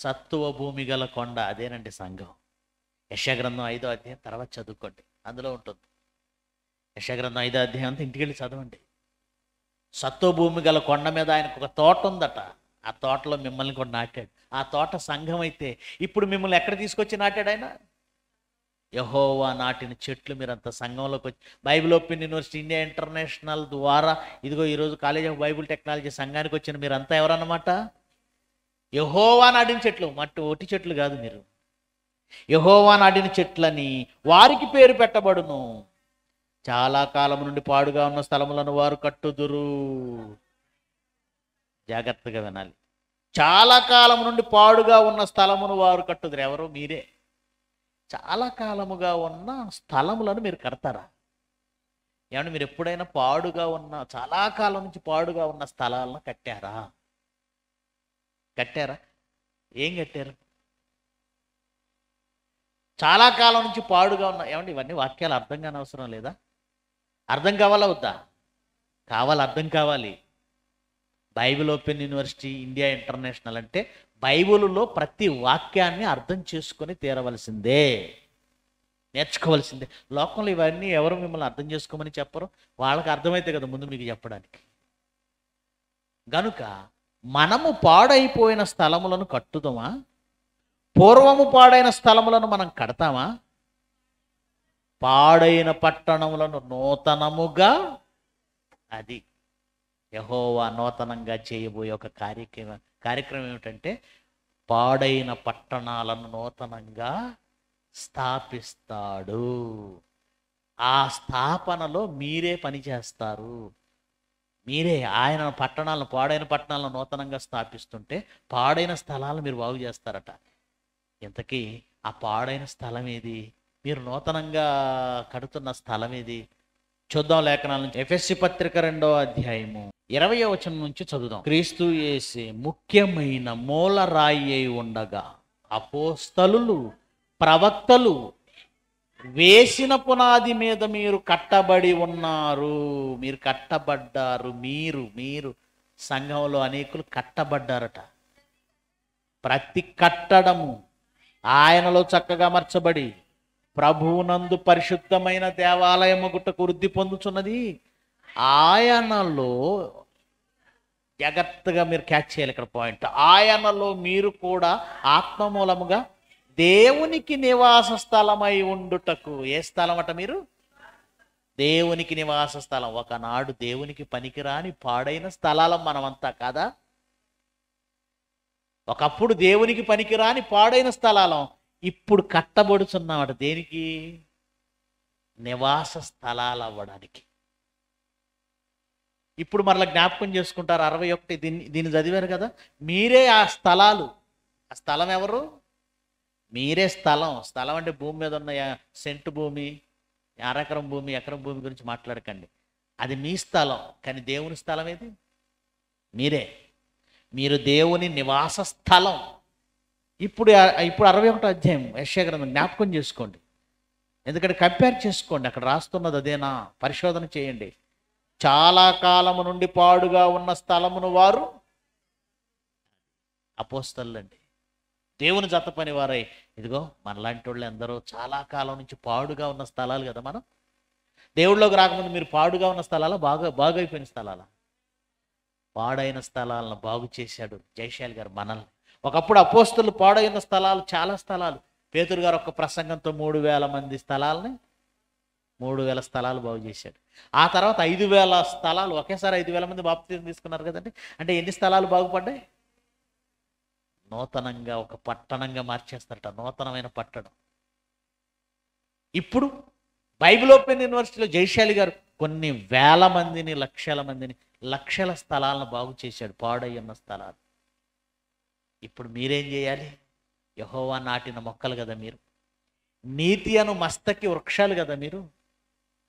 సత్వ భూమి గల కొండ అదేనండి సంఘం యశగ్రంథం ఐదో అధ్యాయం తర్వాత చదువుకోండి అందులో ఉంటుంది యశగ్రంథం ఐదో అధ్యాయం అంతా ఇంటికి వెళ్ళి చదవండి సత్వ భూమి గల కొండ మీద ఆయనకు ఒక తోట ఉందట ఆ తోటలో మిమ్మల్ని కూడా నాటాడు ఆ తోట సంఘం అయితే ఇప్పుడు మిమ్మల్ని ఎక్కడ తీసుకొచ్చి నాటాడు ఆయన యహోవా నాటిన చెట్లు అంత సంఘంలోకి వచ్చి Bible Open University India International ద్వారా ఇదిగో ఈరోజు కాలేజ్ ఆఫ్ బైబిల్ టెక్నాలజీ సంఘానికి వచ్చిన మీరంతా ఎవరన్నమాట యహోవా నాటిన చెట్లు మట్టి ఒట్టి చెట్లు కాదు మీరు యహోవా నాటిన చెట్లని వారికి పేరు పెట్టబడును చాలా కాలం నుండి పాడుగా ఉన్న స్థలములను వారు కట్టుదురు జాగ్రత్తగా వినాలి చాలా కాలం నుండి పాడుగా ఉన్న స్థలమును వారు కట్టుదురు ఎవరో మీరే చాలా కాలముగా ఉన్న స్థలములను మీరు కడతారా ఏమన్నా మీరు ఎప్పుడైనా పాడుగా ఉన్న చాలా కాలం నుంచి పాడుగా ఉన్న స్థలాలను కట్టారా కట్టారా ఏం కట్టారు చాలా కాలం నుంచి పాడుగా ఉన్నా ఏమండి ఇవన్నీ వాక్యాలు అర్థం కాని అవసరం లేదా అర్థం కావాలా వద్దా కావాలి అర్థం కావాలి Bible Open University India International అంటే బైబిల్లో ప్రతి వాక్యాన్ని అర్థం చేసుకొని తీరవలసిందే నేర్చుకోవాల్సిందే లోకంలో ఇవన్నీ ఎవరు మిమ్మల్ని అర్థం చేసుకోమని చెప్పరు వాళ్ళకి అర్థమైతే కదా ముందు మీకు చెప్పడానికి గనుక మనము పాడైపోయిన స్థలములను కట్టుదమా పూర్వము పాడైన స్థలములను మనం కడతామా పాడైన పట్టణములను నూతనముగా అది యహోవా నూతనంగా చేయబోయే ఒక కార్యక్రమ కార్యక్రమం ఏమిటంటే పాడైన పట్టణాలను నూతనంగా స్థాపిస్తాడు ఆ స్థాపనలో మీరే పనిచేస్తారు మీరే ఆయన పట్టణాలను పాడైన పట్టణాలను నూతనంగా స్థాపిస్తుంటే పాడైన స్థలాలను మీరు బాగు చేస్తారట ఇంతకీ ఆ పాడైన స్థలం ఏది మీరు నూతనంగా కడుతున్న స్థలం ఏది చూద్దాం లేఖనాల నుంచి ఎఫ్ఎస్సి పత్రిక రెండవ అధ్యాయము ఇరవై వచనం నుంచి చదువుదాం క్రీస్తు చేసే ముఖ్యమైన మూల రాయి అయి ఉండగా అపోస్తలు ప్రవక్తలు వేసిన పునాది మీద మీరు కట్టబడి ఉన్నారు మీరు కట్టబడ్డారు మీరు మీరు సంఘంలో అనేకులు కట్టబడ్డారట ప్రతి కట్టడము ఆయనలో చక్కగా మర్చబడి ప్రభువునందు పరిశుద్ధమైన ఒకటకు వృద్ధి పొందుచున్నది ఆయనలో జాగ్రత్తగా మీరు క్యాచ్ చేయాలి ఇక్కడ పాయింట్ ఆయనలో మీరు కూడా ఆత్మమూలముగా దేవునికి నివాస స్థలమై ఉండుటకు ఏ స్థలం అట మీరు దేవునికి నివాస స్థలం ఒకనాడు దేవునికి పనికిరాని పాడైన స్థలాలం మనమంతా కాదా ఒకప్పుడు దేవునికి పనికిరాని పాడైన స్థలాలం ఇప్పుడు కట్టబడుచున్నామట దేనికి నివాస స్థలాలు అవ్వడానికి ఇప్పుడు మరలా జ్ఞాపకం చేసుకుంటారు అరవై ఒకటి దీన్ని దీన్ని చదివారు కదా మీరే ఆ స్థలాలు ఆ స్థలం ఎవరు మీరే స్థలం స్థలం అంటే భూమి మీద ఉన్న సెంటు భూమి అరకరం భూమి ఎకరం భూమి గురించి మాట్లాడకండి అది మీ స్థలం కానీ దేవుని స్థలం ఏది మీరే మీరు దేవుని నివాస స్థలం ఇప్పుడు ఇప్పుడు అరవై ఒకటో అధ్యాయం యశగ్రంథం జ్ఞాపకం చేసుకోండి ఎందుకంటే కంపేర్ చేసుకోండి అక్కడ రాస్తున్నది అదేనా పరిశోధన చేయండి చాలా కాలము నుండి పాడుగా ఉన్న స్థలమును వారు అపోస్తలండి దేవుని జత వారై ఇదిగో మనలాంటి వాళ్ళు ఎందరో చాలా కాలం నుంచి పాడుగా ఉన్న స్థలాలు కదా మనం దేవుళ్ళలోకి రాకముందు మీరు పాడుగా ఉన్న స్థలాల బాగా బాగైపోయిన స్థలాల పాడైన స్థలాలను బాగు చేశాడు జయశాల్ గారు మనల్ని ఒకప్పుడు అపోస్తులు పాడైన స్థలాలు చాలా స్థలాలు పేతురు గారు ఒక ప్రసంగంతో మూడు వేల మంది స్థలాలని మూడు వేల స్థలాలు బాగు చేశాడు ఆ తర్వాత ఐదు వేల స్థలాలు ఒకేసారి ఐదు వేల మంది బాప్తీసం తీసుకున్నారు కదండి అంటే ఎన్ని స్థలాలు బాగుపడ్డాయి నూతనంగా ఒక పట్టణంగా మార్చేస్తారట నూతనమైన పట్టణం ఇప్పుడు బైబిల్ ఓపెన్ యూనివర్సిటీలో జయశాలి గారు కొన్ని వేల మందిని లక్షల మందిని లక్షల స్థలాలను బాగు చేశాడు పాడయ్యున్న స్థలాలు ఇప్పుడు మీరేం చేయాలి యహోవా నాటిన మొక్కలు కదా మీరు నీతి అను మస్తకి వృక్షాలు కదా మీరు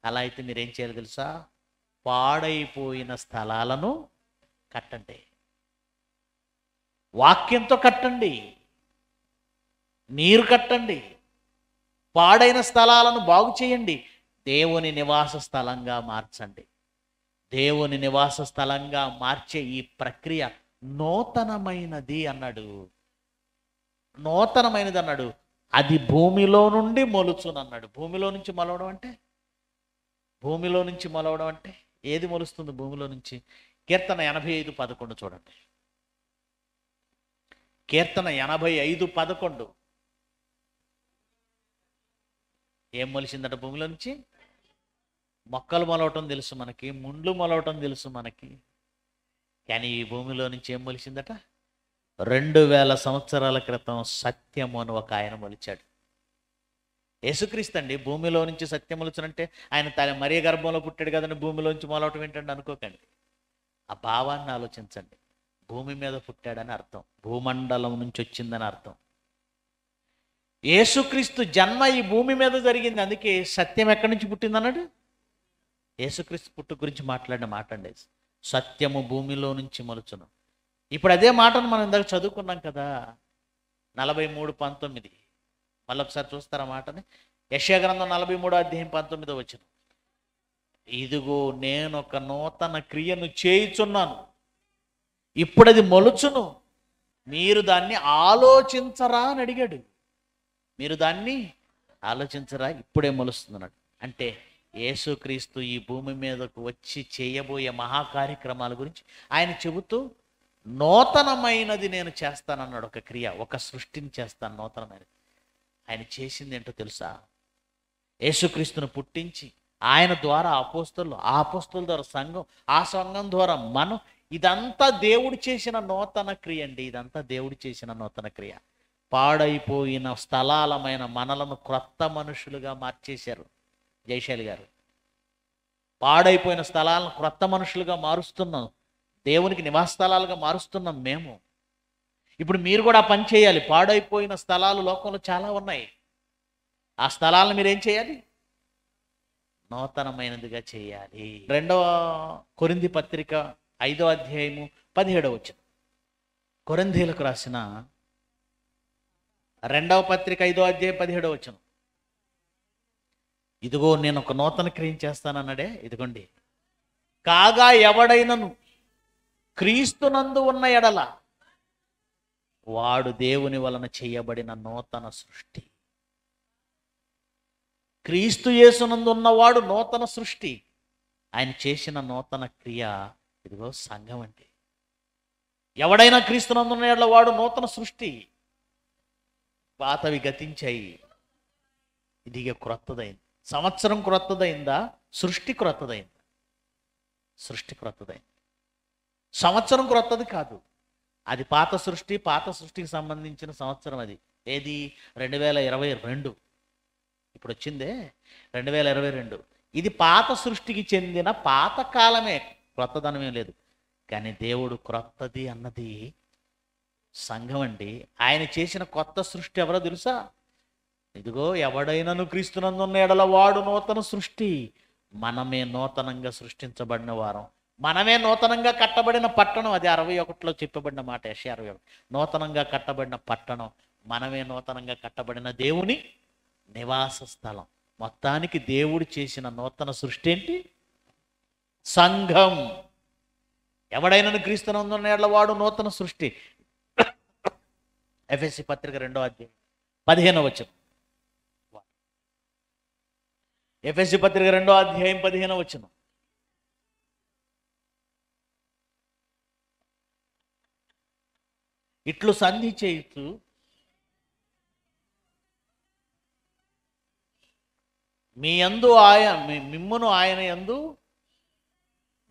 అలా అయితే మీరేం చేయాలి తెలుసా పాడైపోయిన స్థలాలను కట్టండి వాక్యంతో కట్టండి నీరు కట్టండి పాడైన స్థలాలను బాగు చేయండి దేవుని నివాస స్థలంగా మార్చండి దేవుని నివాస స్థలంగా మార్చే ఈ ప్రక్రియ నూతనమైనది అన్నాడు నూతనమైనది అన్నాడు అది భూమిలో నుండి అన్నాడు భూమిలో నుంచి మొలవడం అంటే భూమిలో నుంచి మొలవడం అంటే ఏది మొలుస్తుంది భూమిలో నుంచి కీర్తన ఎనభై ఐదు పదకొండు చూడండి కీర్తన ఎనభై ఐదు పదకొండు ఏం మొలిసిందట భూమిలో నుంచి మొక్కలు మొలవటం తెలుసు మనకి ముండ్లు మొలవటం తెలుసు మనకి కానీ ఈ భూమిలో నుంచి ఏం మొలిసిందట రెండు వేల సంవత్సరాల క్రితం సత్యము అని ఒక ఆయన మొలిచాడు యేసుక్రీస్తు అండి భూమిలో నుంచి సత్యం మొలిచినంటే ఆయన తన మరీ గర్భంలో పుట్టాడు కదండి భూమిలోంచి మొలవటం ఏంటండి అనుకోకండి ఆ భావాన్ని ఆలోచించండి భూమి మీద పుట్టాడని అర్థం భూమండలం నుంచి వచ్చిందని అర్థం ఏసుక్రీస్తు జన్మ ఈ భూమి మీద జరిగింది అందుకే సత్యం ఎక్కడి నుంచి పుట్టింది అన్నాడు ఏసుక్రీస్తు పుట్టు గురించి మాట్లాడిన మాట అండి సత్యము భూమిలో నుంచి మలుచును ఇప్పుడు అదే మాటను మనం ఇందాక చదువుకున్నాం కదా నలభై మూడు పంతొమ్మిది చూస్తారు చూస్తారా మాటని యశాగ్రంథం నలభై మూడు అధ్యాయం పంతొమ్మిదో వచ్చిన ఇదిగో నేను ఒక నూతన క్రియను చేయుచున్నాను ఇప్పుడు అది మొలుచును మీరు దాన్ని ఆలోచించరా అని అడిగాడు మీరు దాన్ని ఆలోచించరా ఇప్పుడే మొలుస్తుందన్నాడు అంటే యేసుక్రీస్తు ఈ భూమి మీదకు వచ్చి చేయబోయే మహాకార్యక్రమాల గురించి ఆయన చెబుతూ నూతనమైనది నేను చేస్తానన్నాడు ఒక క్రియ ఒక సృష్టిని చేస్తాను నూతనమైనది ఆయన చేసింది ఏంటో తెలుసా యేసుక్రీస్తును పుట్టించి ఆయన ద్వారా అపోస్తులు ఆ అపోస్తుల ద్వారా సంఘం ఆ సంఘం ద్వారా మనం ఇదంతా దేవుడు చేసిన నూతన క్రియ అండి ఇదంతా దేవుడు చేసిన నూతన క్రియ పాడైపోయిన స్థలాలమైన మనలను క్రొత్త మనుషులుగా మార్చేశారు జైశాలి గారు పాడైపోయిన స్థలాలను క్రొత్త మనుషులుగా మారుస్తున్నాం దేవునికి నివాస స్థలాలుగా మారుస్తున్నాం మేము ఇప్పుడు మీరు కూడా పని చేయాలి పాడైపోయిన స్థలాలు లోకంలో చాలా ఉన్నాయి ఆ స్థలాలను మీరు ఏం చేయాలి నూతనమైనదిగా చేయాలి రెండవ కొరింది పత్రిక ఐదో అధ్యాయము పదిహేడవ వచ్చిన కొరంధీలకు రాసిన రెండవ పత్రిక ఐదో అధ్యాయం పదిహేడవ వచ్చిన ఇదిగో నేను ఒక నూతన క్రియ చేస్తానన్నాడే ఇదిగోండి కాగా ఎవడైనను క్రీస్తునందు ఉన్న ఎడల వాడు దేవుని వలన చేయబడిన నూతన సృష్టి క్రీస్తు యేసునందు ఉన్నవాడు నూతన సృష్టి ఆయన చేసిన నూతన క్రియ ఇదిగో సంఘం అండి ఎవడైనా క్రీస్తునందున్న వాడు నూతన సృష్టి పాతవి గతించాయి ఇదిగే క్రొత్తదైంది సంవత్సరం క్రొత్తదైందా సృష్టి క్రొత్తదైంది సృష్టి క్రొత్తదైంది సంవత్సరం క్రొత్తది కాదు అది పాత సృష్టి పాత సృష్టికి సంబంధించిన సంవత్సరం అది ఏది రెండు వేల ఇరవై రెండు ఇప్పుడు వచ్చిందే రెండు వేల ఇరవై రెండు ఇది పాత సృష్టికి చెందిన పాత కాలమే క్రొత్తదనం ఏం లేదు కానీ దేవుడు క్రొత్తది అన్నది సంఘం అండి ఆయన చేసిన కొత్త సృష్టి ఎవరో తెలుసా ఇదిగో ఎవడైనాను క్రీస్తునందున్న ఎడల వాడు నూతన సృష్టి మనమే నూతనంగా సృష్టించబడిన వారం మనమే నూతనంగా కట్టబడిన పట్టణం అది అరవై ఒకటిలో చెప్పబడిన మాట యశ అరవై ఒకటి నూతనంగా కట్టబడిన పట్టణం మనమే నూతనంగా కట్టబడిన దేవుని నివాస స్థలం మొత్తానికి దేవుడు చేసిన నూతన సృష్టి ఏంటి సంఘం ఎవడైనా క్రీస్తున వాడు నూతన సృష్టి ఎఫ్ఎస్సి పత్రిక రెండో అధ్యాయం పదిహేనవ వచనం ఎఫ్ఎస్సి పత్రిక రెండో అధ్యాయం పదిహేనవ వచనం ఇట్లు సంధి చేయుచు మీ యందు ఆయన మిమ్మును ఆయన యందు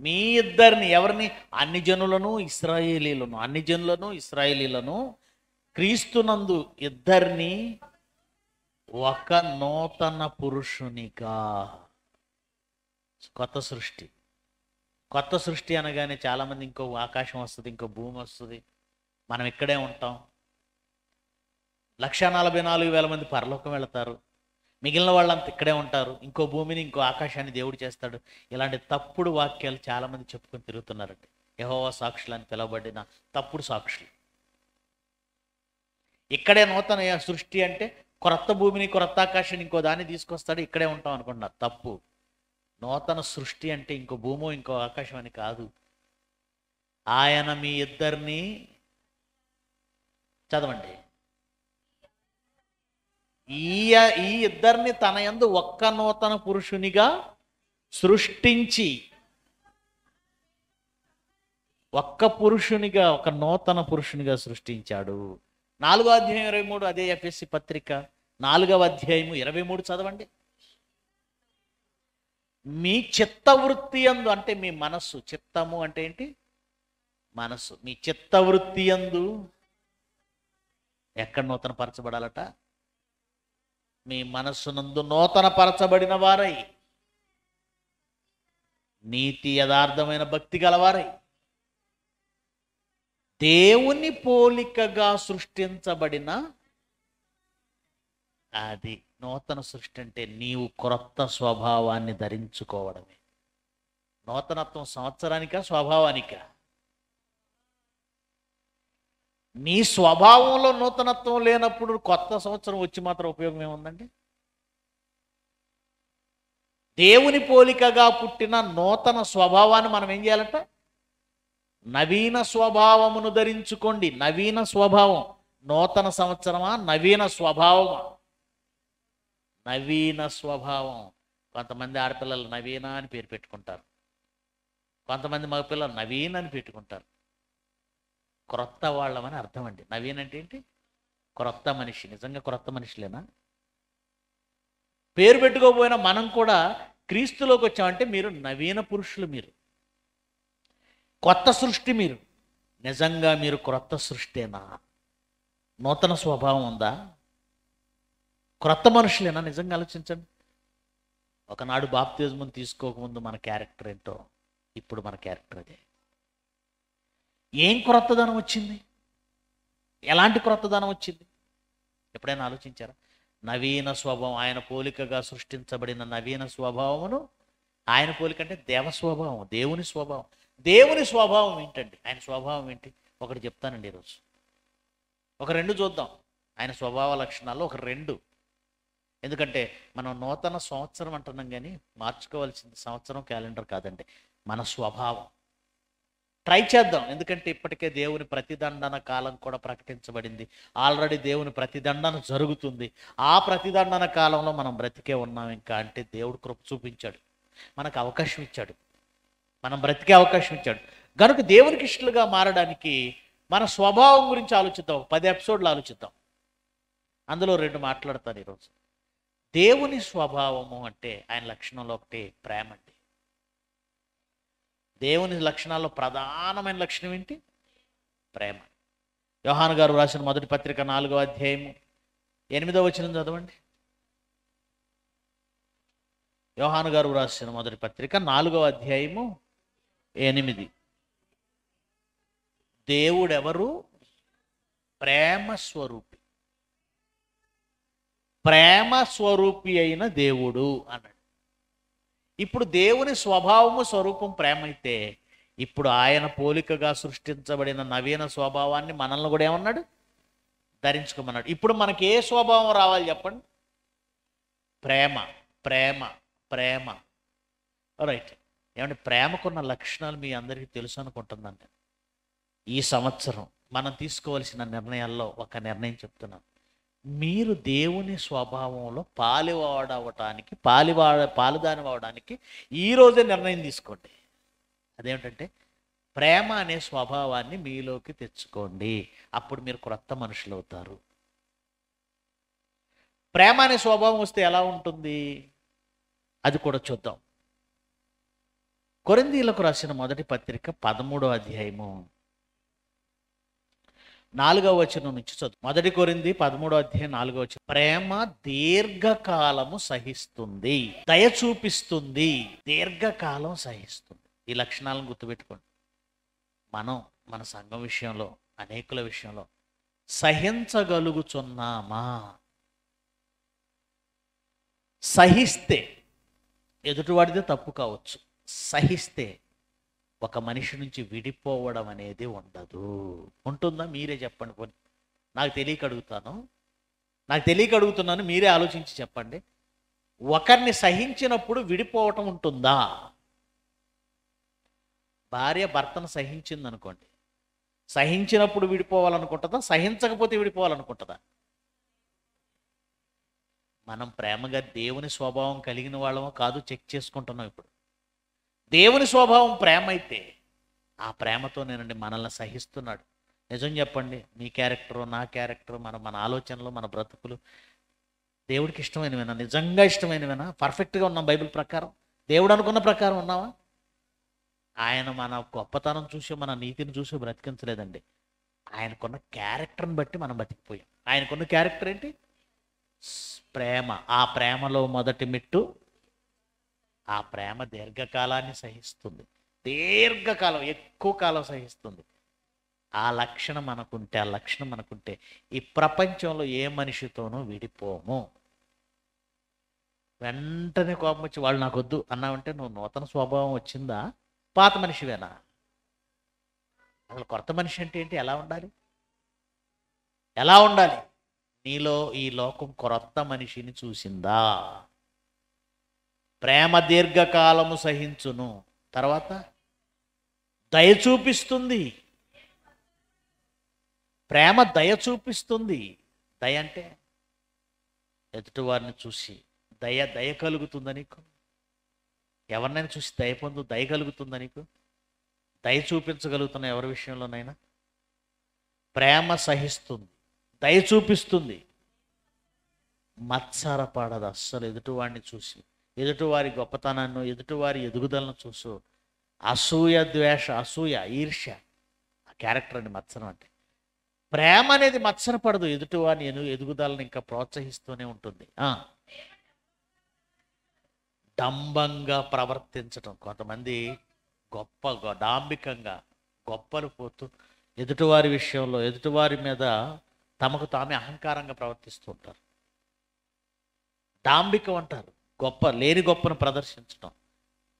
మీ ఇద్దరిని ఎవరిని అన్ని జనులను ఇస్రాయేలీలను అన్ని జనులను ఇస్రాయేలీలను క్రీస్తునందు ఇద్దరిని ఒక నూతన పురుషునిగా కొత్త సృష్టి కొత్త సృష్టి అనగానే చాలామంది ఇంకో ఆకాశం వస్తుంది ఇంకో భూమి వస్తుంది మనం ఇక్కడే ఉంటాం లక్ష నలభై నాలుగు వేల మంది పరలోకం వెళతారు మిగిలిన వాళ్ళంతా ఇక్కడే ఉంటారు ఇంకో భూమిని ఇంకో ఆకాశాన్ని దేవుడు చేస్తాడు ఇలాంటి తప్పుడు వాక్యాలు చాలామంది చెప్పుకొని తిరుగుతున్నారండి యహోవా సాక్షులు అని పిలవబడిన తప్పుడు సాక్షులు ఇక్కడే నూతన సృష్టి అంటే క్రొత్త భూమిని క్రొత్త ఆకాశాన్ని ఇంకో దాన్ని తీసుకొస్తాడు ఇక్కడే ఉంటాం అనుకుంటున్నారు తప్పు నూతన సృష్టి అంటే ఇంకో భూమో ఇంకో ఆకాశం అని కాదు ఆయన మీ ఇద్దరిని చదవండి ఈయ ఈ ఇద్దరిని తన ఎందు ఒక్క నూతన పురుషునిగా సృష్టించి ఒక్క పురుషునిగా ఒక నూతన పురుషునిగా సృష్టించాడు నాలుగో అధ్యాయం ఇరవై మూడు అదే ఎఫ్ఎస్సి పత్రిక నాలుగవ అధ్యాయము ఇరవై మూడు చదవండి మీ చిత్తవృత్తి ఎందు అంటే మీ మనస్సు చిత్తము అంటే ఏంటి మనస్సు మీ చిత్తవృత్తి ఎందు ఎక్కడ నూతన పరచబడాలట మీ మనస్సునందు నూతనపరచబడిన వారై నీతి యథార్థమైన భక్తి గలవారై దేవుని పోలికగా సృష్టించబడిన అది నూతన సృష్టి అంటే నీవు క్రొత్త స్వభావాన్ని ధరించుకోవడమే నూతనత్వం సంవత్సరానికా స్వభావానికా నీ స్వభావంలో నూతనత్వం లేనప్పుడు కొత్త సంవత్సరం వచ్చి మాత్రం ఉపయోగం ఏముందండి దేవుని పోలికగా పుట్టిన నూతన స్వభావాన్ని మనం ఏం చేయాలంట నవీన స్వభావమును ధరించుకోండి నవీన స్వభావం నూతన సంవత్సరమా నవీన స్వభావమా నవీన స్వభావం కొంతమంది ఆడపిల్లలు నవీన అని పేరు పెట్టుకుంటారు కొంతమంది మగపిల్లలు నవీన్ అని పెట్టుకుంటారు క్రొత్త వాళ్ళమని అర్థం అండి నవీన్ అంటే ఏంటి క్రొత్త మనిషి నిజంగా క్రొత్త మనిషిలేనా పేరు పెట్టుకోబోయినా మనం కూడా క్రీస్తులోకి వచ్చామంటే మీరు నవీన పురుషులు మీరు కొత్త సృష్టి మీరు నిజంగా మీరు క్రొత్త సృష్టినా నూతన స్వభావం ఉందా క్రొత్త మనుషులేనా నిజంగా ఆలోచించండి ఒకనాడు బాప్తిజం తీసుకోకముందు మన క్యారెక్టర్ ఏంటో ఇప్పుడు మన క్యారెక్టర్ అదే ఏం క్రొత్తదనం వచ్చింది ఎలాంటి క్రొత్తదనం వచ్చింది ఎప్పుడైనా ఆలోచించారా నవీన స్వభావం ఆయన పోలికగా సృష్టించబడిన నవీన స్వభావమును ఆయన పోలిక అంటే దేవ స్వభావం దేవుని స్వభావం దేవుని స్వభావం ఏంటండి ఆయన స్వభావం ఏంటి ఒకటి చెప్తానండి ఈరోజు ఒక రెండు చూద్దాం ఆయన స్వభావ లక్షణాల్లో ఒక రెండు ఎందుకంటే మనం నూతన సంవత్సరం అంటున్నాం కానీ మార్చుకోవాల్సింది సంవత్సరం క్యాలెండర్ కాదండి మన స్వభావం ట్రై చేద్దాం ఎందుకంటే ఇప్పటికే దేవుని ప్రతిదండన కాలం కూడా ప్రకటించబడింది ఆల్రెడీ దేవుని ప్రతిదండన జరుగుతుంది ఆ ప్రతిదండన కాలంలో మనం బ్రతికే ఉన్నాం ఇంకా అంటే దేవుడు కృప చూపించాడు మనకు అవకాశం ఇచ్చాడు మనం బ్రతికే అవకాశం ఇచ్చాడు కనుక దేవునికి ఇష్టలుగా మారడానికి మన స్వభావం గురించి ఆలోచిద్దాం పది ఎపిసోడ్లు ఆలోచిద్దాం అందులో రెండు మాట్లాడతాను ఈరోజు దేవుని స్వభావము అంటే ఆయన లక్షణంలో ఒకటి ప్రేమ అండి దేవుని లక్షణాల్లో ప్రధానమైన లక్షణం ఏంటి ప్రేమ యోహాన్ గారు రాసిన మొదటి పత్రిక నాలుగో అధ్యాయము ఎనిమిదో వచనం చదవండి యోహాను గారు రాసిన మొదటి పత్రిక నాలుగో అధ్యాయము ఎనిమిది దేవుడెవరు ప్రేమ స్వరూపి ప్రేమ స్వరూపి అయిన దేవుడు అన్నాడు ఇప్పుడు దేవుని స్వభావము స్వరూపం ప్రేమ అయితే ఇప్పుడు ఆయన పోలికగా సృష్టించబడిన నవీన స్వభావాన్ని మనల్ని కూడా ఏమన్నాడు ధరించుకోమన్నాడు ఇప్పుడు మనకి ఏ స్వభావం రావాలి చెప్పండి ప్రేమ ప్రేమ ప్రేమ రైట్ ఏమంటే ప్రేమకున్న లక్షణాలు మీ అందరికీ తెలుసు అనుకుంటున్నాను నేను ఈ సంవత్సరం మనం తీసుకోవాల్సిన నిర్ణయాల్లో ఒక నిర్ణయం చెప్తున్నాను మీరు దేవుని స్వభావంలో పాలివాడవటానికి పాలివాడ పాలుదాని అవడానికి ఈరోజే నిర్ణయం తీసుకోండి అదేమిటంటే ప్రేమ అనే స్వభావాన్ని మీలోకి తెచ్చుకోండి అప్పుడు మీరు క్రొత్త మనుషులు అవుతారు ప్రేమ అనే స్వభావం వస్తే ఎలా ఉంటుంది అది కూడా చూద్దాం కొరిందీలకు రాసిన మొదటి పత్రిక పదమూడో అధ్యాయము నాలుగవ వచనం నుంచి చదువు మొదటి కొరింది పదమూడో అధ్యాయం నాలుగవ వచనం ప్రేమ దీర్ఘకాలము సహిస్తుంది దయ చూపిస్తుంది దీర్ఘకాలం సహిస్తుంది ఈ లక్షణాలను గుర్తుపెట్టుకోండి మనం మన సంఘం విషయంలో అనేకుల విషయంలో సహించగలుగుచున్నామా సహిస్తే ఎదుటివాడిదే తప్పు కావచ్చు సహిస్తే ఒక మనిషి నుంచి విడిపోవడం అనేది ఉండదు ఉంటుందా మీరే చెప్పండి పోనీ నాకు తెలియక అడుగుతాను నాకు తెలియక అడుగుతున్నాను మీరే ఆలోచించి చెప్పండి ఒకరిని సహించినప్పుడు విడిపోవటం ఉంటుందా భార్య భర్తను సహించింది అనుకోండి సహించినప్పుడు విడిపోవాలనుకుంటుందా సహించకపోతే విడిపోవాలనుకుంటుందా మనం ప్రేమగా దేవుని స్వభావం కలిగిన వాళ్ళమో కాదు చెక్ చేసుకుంటున్నాం ఇప్పుడు దేవుని స్వభావం ప్రేమ అయితే ఆ ప్రేమతో నేనండి మనల్ని సహిస్తున్నాడు నిజం చెప్పండి మీ క్యారెక్టరు నా క్యారెక్టరు మన మన ఆలోచనలు మన బ్రతుకులు దేవుడికి ఇష్టమైనవేనా నిజంగా ఇష్టమైనవేనా పర్ఫెక్ట్గా ఉన్నాం బైబిల్ ప్రకారం దేవుడు అనుకున్న ప్రకారం ఉన్నావా ఆయన మన గొప్పతనం చూసి మన నీతిని చూసి బ్రతికించలేదండి ఆయనకున్న క్యారెక్టర్ని బట్టి మనం బతికిపోయాం ఆయనకున్న క్యారెక్టర్ ఏంటి ప్రేమ ఆ ప్రేమలో మొదటి మెట్టు ఆ ప్రేమ దీర్ఘకాలాన్ని సహిస్తుంది దీర్ఘకాలం ఎక్కువ కాలం సహిస్తుంది ఆ లక్షణం మనకుంటే ఆ లక్షణం మనకుంటే ఈ ప్రపంచంలో ఏ మనిషితోనూ విడిపోము వెంటనే కోపం వచ్చి వాళ్ళు నాకు వద్దు అన్నావంటే నువ్వు నూతన స్వభావం వచ్చిందా పాత మనిషివేనా అసలు కొత్త మనిషి అంటే ఏంటి ఎలా ఉండాలి ఎలా ఉండాలి నీలో ఈ లోకం కొత్త మనిషిని చూసిందా ప్రేమ దీర్ఘకాలము సహించును తర్వాత దయ చూపిస్తుంది ప్రేమ దయ చూపిస్తుంది దయ అంటే ఎదుటివారిని చూసి దయ దయ కలుగుతుంది నీకు ఎవరినైనా చూసి దయ పొందు దయ కలుగుతుందా నీకు దయ చూపించగలుగుతున్న ఎవరి విషయంలోనైనా ప్రేమ సహిస్తుంది దయ చూపిస్తుంది మత్సరపడదు అస్సలు ఎదుటివాడిని చూసి ఎదుటివారి గొప్పతనాన్ని ఎదుటివారి ఎదుగుదలను చూసు అసూయ ద్వేష అసూయ ఈర్ష్య ఆ క్యారెక్టర్ అని మత్సరం అంటే ప్రేమ అనేది మత్సరపడదు పడదు ఎదుటివారిని ఎను ఎదుగుదలను ఇంకా ప్రోత్సహిస్తూనే ఉంటుంది డంబంగా ప్రవర్తించటం కొంతమంది గొప్ప డాంబికంగా గొప్పలు పోతూ ఎదుటివారి విషయంలో ఎదుటివారి మీద తమకు తామే అహంకారంగా ప్రవర్తిస్తూ ఉంటారు డాంబికం అంటారు గొప్ప లేని గొప్పను ప్రదర్శించడం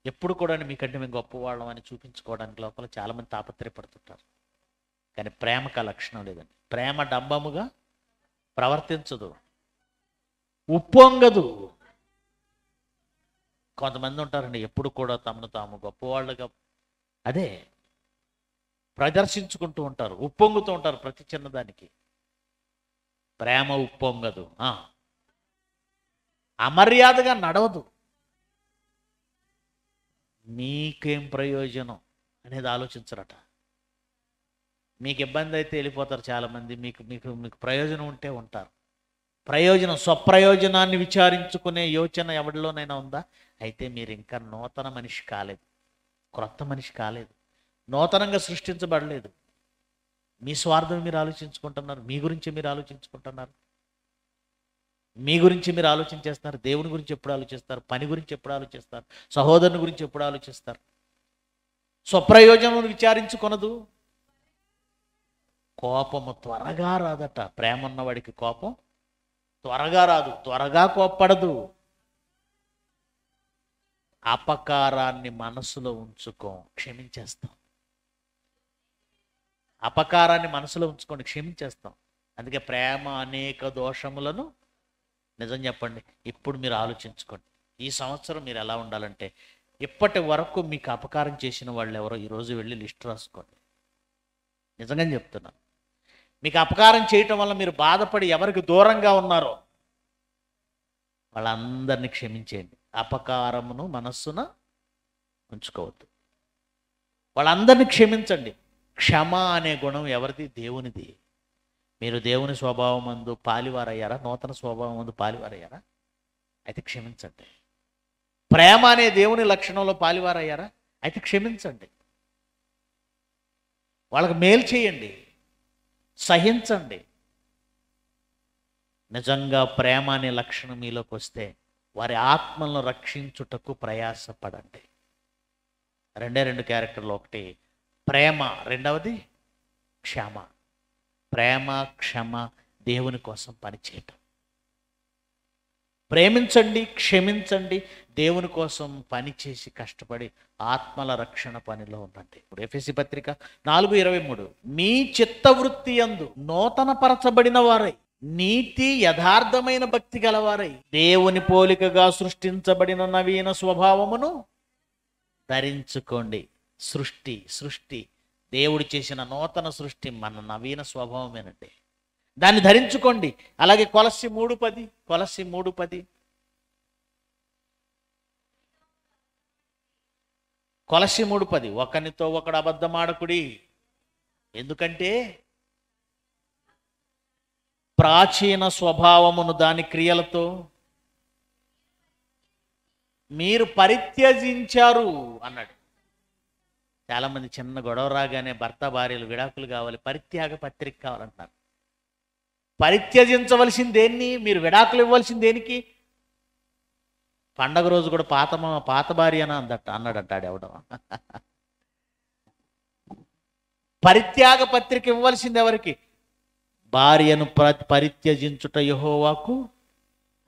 ఎప్పుడు కూడా మీకంటే మేము గొప్పవాళ్ళం అని చూపించుకోవడానికి లోపల చాలామంది తాపత్రయపడుతుంటారు కానీ ప్రేమకు ఆ లక్షణం లేదండి ప్రేమ డంబముగా ప్రవర్తించదు ఉప్పొంగదు కొంతమంది ఉంటారండి ఎప్పుడు కూడా తమను తాము గొప్పవాళ్ళుగా అదే ప్రదర్శించుకుంటూ ఉంటారు ఉప్పొంగుతూ ఉంటారు ప్రతి చిన్నదానికి ప్రేమ ఉప్పొంగదు అమర్యాదగా నడవదు మీకేం ప్రయోజనం అనేది ఆలోచించరట మీకు ఇబ్బంది అయితే వెళ్ళిపోతారు చాలామంది మీకు మీకు మీకు ప్రయోజనం ఉంటే ఉంటారు ప్రయోజనం స్వప్రయోజనాన్ని విచారించుకునే యోచన ఎవడిలోనైనా ఉందా అయితే మీరు ఇంకా నూతన మనిషి కాలేదు క్రొత్త మనిషి కాలేదు నూతనంగా సృష్టించబడలేదు మీ స్వార్థం మీరు ఆలోచించుకుంటున్నారు మీ గురించి మీరు ఆలోచించుకుంటున్నారు మీ గురించి మీరు ఆలోచన చేస్తారు దేవుని గురించి ఎప్పుడు ఆలోచిస్తారు పని గురించి ఎప్పుడు ఆలోచిస్తారు సహోదరుని గురించి ఎప్పుడు ఆలోచిస్తారు స్వప్రయోజనం విచారించుకొనదు కోపము త్వరగా రాదట ప్రేమ ఉన్నవాడికి కోపం త్వరగా రాదు త్వరగా కోప్పడదు అపకారాన్ని మనసులో ఉంచుకో క్షమించేస్తాం అపకారాన్ని మనసులో ఉంచుకొని క్షమించేస్తాం అందుకే ప్రేమ అనేక దోషములను నిజం చెప్పండి ఇప్పుడు మీరు ఆలోచించుకోండి ఈ సంవత్సరం మీరు ఎలా ఉండాలంటే ఇప్పటి వరకు మీకు అపకారం చేసిన వాళ్ళు ఎవరో ఈరోజు వెళ్ళి లిస్ట్ రాసుకోండి నిజంగా చెప్తున్నాను మీకు అపకారం చేయటం వల్ల మీరు బాధపడి ఎవరికి దూరంగా ఉన్నారో వాళ్ళందరినీ క్షమించేయండి అపకారమును మనస్సున ఉంచుకోవద్దు వాళ్ళందరినీ క్షమించండి క్షమ అనే గుణం ఎవరిది దేవునిది మీరు దేవుని స్వభావం మందు పాలివారయ్యారా నూతన స్వభావం మందు పాలివారయ్యారా అయితే క్షమించండి ప్రేమ అనే దేవుని లక్షణంలో పాలివారయ్యారా అయితే క్షమించండి వాళ్ళకి మేలు చేయండి సహించండి నిజంగా ప్రేమ అనే లక్షణం మీలోకి వస్తే వారి ఆత్మలను రక్షించుటకు ప్రయాసపడండి రెండే రెండు క్యారెక్టర్లు ఒకటి ప్రేమ రెండవది క్షమ ప్రేమ క్షమ దేవుని కోసం పనిచేయటం ప్రేమించండి క్షమించండి దేవుని కోసం పనిచేసి కష్టపడి ఆత్మల రక్షణ పనిలో ఉండండి ఇప్పుడు ఎఫ్ఎసి పత్రిక నాలుగు ఇరవై మూడు మీ చిత్తవృత్తి అందు నూతన పరచబడిన వారై నీతి యథార్థమైన భక్తి గలవారై దేవుని పోలికగా సృష్టించబడిన నవీన స్వభావమును ధరించుకోండి సృష్టి సృష్టి దేవుడు చేసిన నూతన సృష్టి మన నవీన స్వభావమేనండి దాన్ని ధరించుకోండి అలాగే కొలసి మూడు పది కొలసి మూడు పది కొలసి మూడు పది ఒకరితో ఒకడు అబద్ధమాడకుడి ఎందుకంటే ప్రాచీన స్వభావమును దాని క్రియలతో మీరు పరిత్యజించారు అన్నాడు చాలామంది చిన్న గొడవ రాగానే భర్త భార్యలు విడాకులు కావాలి పరిత్యాగ పత్రిక కావాలంటున్నారు పరిత్యజించవలసింది దేన్ని మీరు విడాకులు ఇవ్వాల్సిన దేనికి పండగ రోజు కూడా పాత పాత భార్య అని అందట అన్నాడంటాడు ఎవడం పరిత్యాగ పత్రిక ఇవ్వాల్సింది ఎవరికి భార్యను పరిత్యజించుట యహోవాకు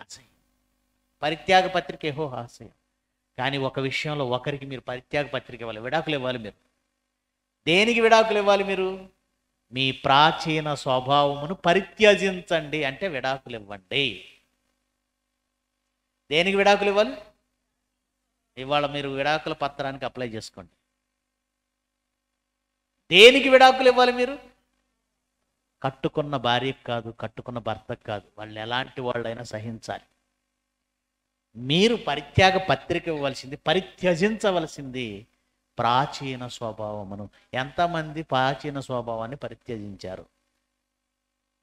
అసహ్యం పరిత్యాగ పత్రిక యహోవా అసహ్యం కానీ ఒక విషయంలో ఒకరికి మీరు పరిత్యాగ పత్రిక ఇవ్వాలి విడాకులు ఇవ్వాలి మీరు దేనికి విడాకులు ఇవ్వాలి మీరు మీ ప్రాచీన స్వభావమును పరిత్యజించండి అంటే విడాకులు ఇవ్వండి దేనికి విడాకులు ఇవ్వాలి ఇవాళ మీరు విడాకుల పత్రానికి అప్లై చేసుకోండి దేనికి విడాకులు ఇవ్వాలి మీరు కట్టుకున్న భార్యకు కాదు కట్టుకున్న భర్తకు కాదు వాళ్ళు ఎలాంటి వాళ్ళైనా సహించాలి మీరు పరిత్యాగ పత్రిక ఇవ్వవలసింది పరిత్యజించవలసింది ప్రాచీన స్వభావమును ఎంతమంది ప్రాచీన స్వభావాన్ని పరిత్యజించారు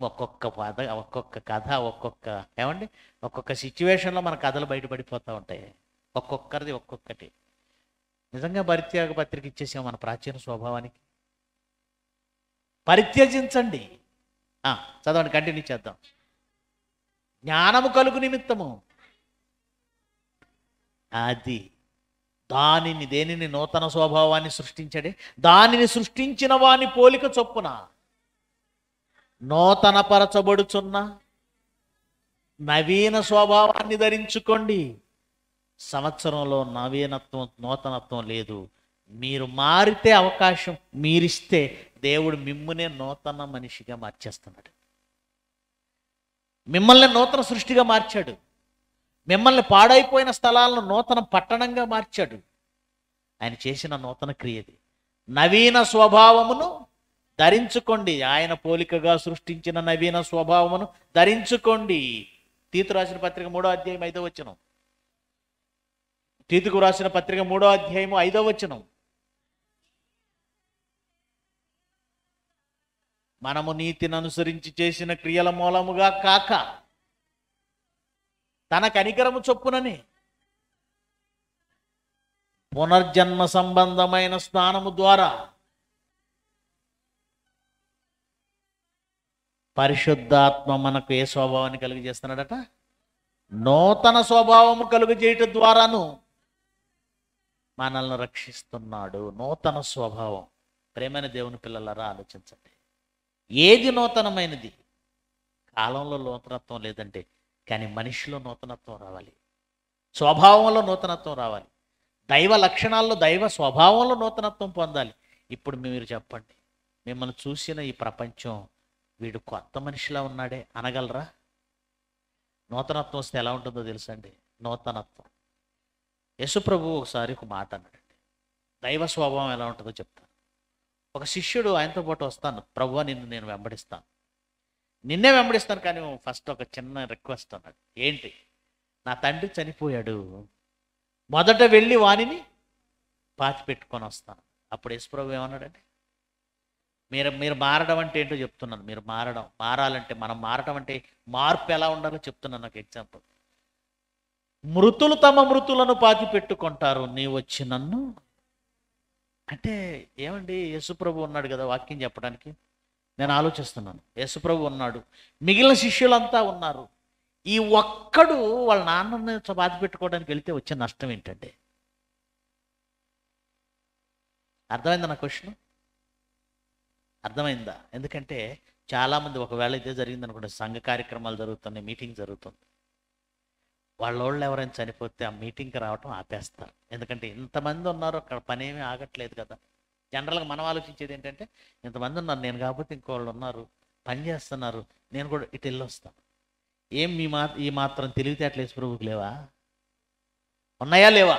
ఒక్కొక్క పద ఒక్కొక్క కథ ఒక్కొక్క ఏమండి ఒక్కొక్క సిచ్యువేషన్లో మన కథలు బయటపడిపోతూ ఉంటాయి ఒక్కొక్కరిది ఒక్కొక్కటి నిజంగా పరిత్యాగ పత్రిక ఇచ్చేసాం మన ప్రాచీన స్వభావానికి పరిత్యజించండి చదవండి కంటిన్యూ చేద్దాం జ్ఞానము కలుగు నిమిత్తము అది దానిని దేనిని నూతన స్వభావాన్ని సృష్టించడే దానిని సృష్టించిన వాని పోలిక చొప్పున నూతన పరచబడుచున్న నవీన స్వభావాన్ని ధరించుకోండి సంవత్సరంలో నవీనత్వం నూతనత్వం లేదు మీరు మారితే అవకాశం మీరిస్తే దేవుడు మిమ్మునే నూతన మనిషిగా మార్చేస్తున్నాడు మిమ్మల్ని నూతన సృష్టిగా మార్చాడు మిమ్మల్ని పాడైపోయిన స్థలాలను నూతన పట్టణంగా మార్చాడు ఆయన చేసిన నూతన క్రియది నవీన స్వభావమును ధరించుకోండి ఆయన పోలికగా సృష్టించిన నవీన స్వభావమును ధరించుకోండి తీతు రాసిన పత్రిక మూడో అధ్యాయం ఐదో వచనం తీతుకు రాసిన పత్రిక మూడో అధ్యాయం ఐదో వచనం మనము నీతిని అనుసరించి చేసిన క్రియల మూలముగా కాక తన కనికరము చొప్పునని పునర్జన్మ సంబంధమైన స్నానము ద్వారా పరిశుద్ధాత్మ మనకు ఏ స్వభావాన్ని కలుగు చేస్తున్నాడట నూతన స్వభావము కలుగు చేయటం ద్వారాను మనల్ని రక్షిస్తున్నాడు నూతన స్వభావం ప్రేమైన దేవుని పిల్లలరా ఆలోచించండి ఏది నూతనమైనది కాలంలో నూతనత్వం లేదంటే కానీ మనిషిలో నూతనత్వం రావాలి స్వభావంలో నూతనత్వం రావాలి దైవ లక్షణాల్లో దైవ స్వభావంలో నూతనత్వం పొందాలి ఇప్పుడు మీరు చెప్పండి మిమ్మల్ని చూసిన ఈ ప్రపంచం వీడు కొత్త మనిషిలా ఉన్నాడే అనగలరా నూతనత్వం వస్తే ఎలా ఉంటుందో తెలుసండి నూతనత్వం యశుప్రభు ఒకసారి ఒక మాట అన్నాడండి దైవ స్వభావం ఎలా ఉంటుందో చెప్తాను ఒక శిష్యుడు ఆయనతో పాటు వస్తాను ప్రభు నిన్ను నేను వెంబడిస్తాను నిన్నే వెంబడిస్తాను కానీ ఫస్ట్ ఒక చిన్న రిక్వెస్ట్ అన్నాడు ఏంటి నా తండ్రి చనిపోయాడు మొదట వెళ్ళి వాణిని పాతి పెట్టుకొని వస్తాను అప్పుడు యశ్వరావు ఏమన్నాడండి మీరు మీరు మారడం అంటే ఏంటో చెప్తున్నాను మీరు మారడం మారాలంటే మనం మారడం అంటే మార్పు ఎలా ఉండాలో చెప్తున్నాను నాకు ఎగ్జాంపుల్ మృతులు తమ మృతులను పాతి పెట్టుకుంటారు నీ వచ్చి నన్ను అంటే ఏమండి యశుప్రభు ఉన్నాడు కదా వాక్యం చెప్పడానికి నేను ఆలోచిస్తున్నాను యేసుప్రభు ఉన్నాడు మిగిలిన శిష్యులంతా ఉన్నారు ఈ ఒక్కడు వాళ్ళ నాన్నని బాధ పెట్టుకోవడానికి వెళితే వచ్చే నష్టం ఏంటంటే అర్థమైందా నా క్వశ్చన్ అర్థమైందా ఎందుకంటే చాలామంది ఒకవేళ ఇదే జరిగింది అనుకుంటే సంఘ కార్యక్రమాలు జరుగుతున్నాయి మీటింగ్ జరుగుతుంది వాళ్ళోళ్ళు ఎవరైనా చనిపోతే ఆ మీటింగ్కి రావటం ఆపేస్తారు ఎందుకంటే ఇంతమంది ఉన్నారు అక్కడ పనేమీ ఆగట్లేదు కదా జనరల్గా మనం ఆలోచించేది ఏంటంటే ఇంతమంది ఉన్నారు నేను కాకపోతే ఇంకోళ్ళు ఉన్నారు పని చేస్తున్నారు నేను కూడా ఇటు వెళ్ళొస్తాను ఏం మీ మా ఈ మాత్రం తెలివితే వేసి ప్రభుకి లేవా ఉన్నాయా లేవా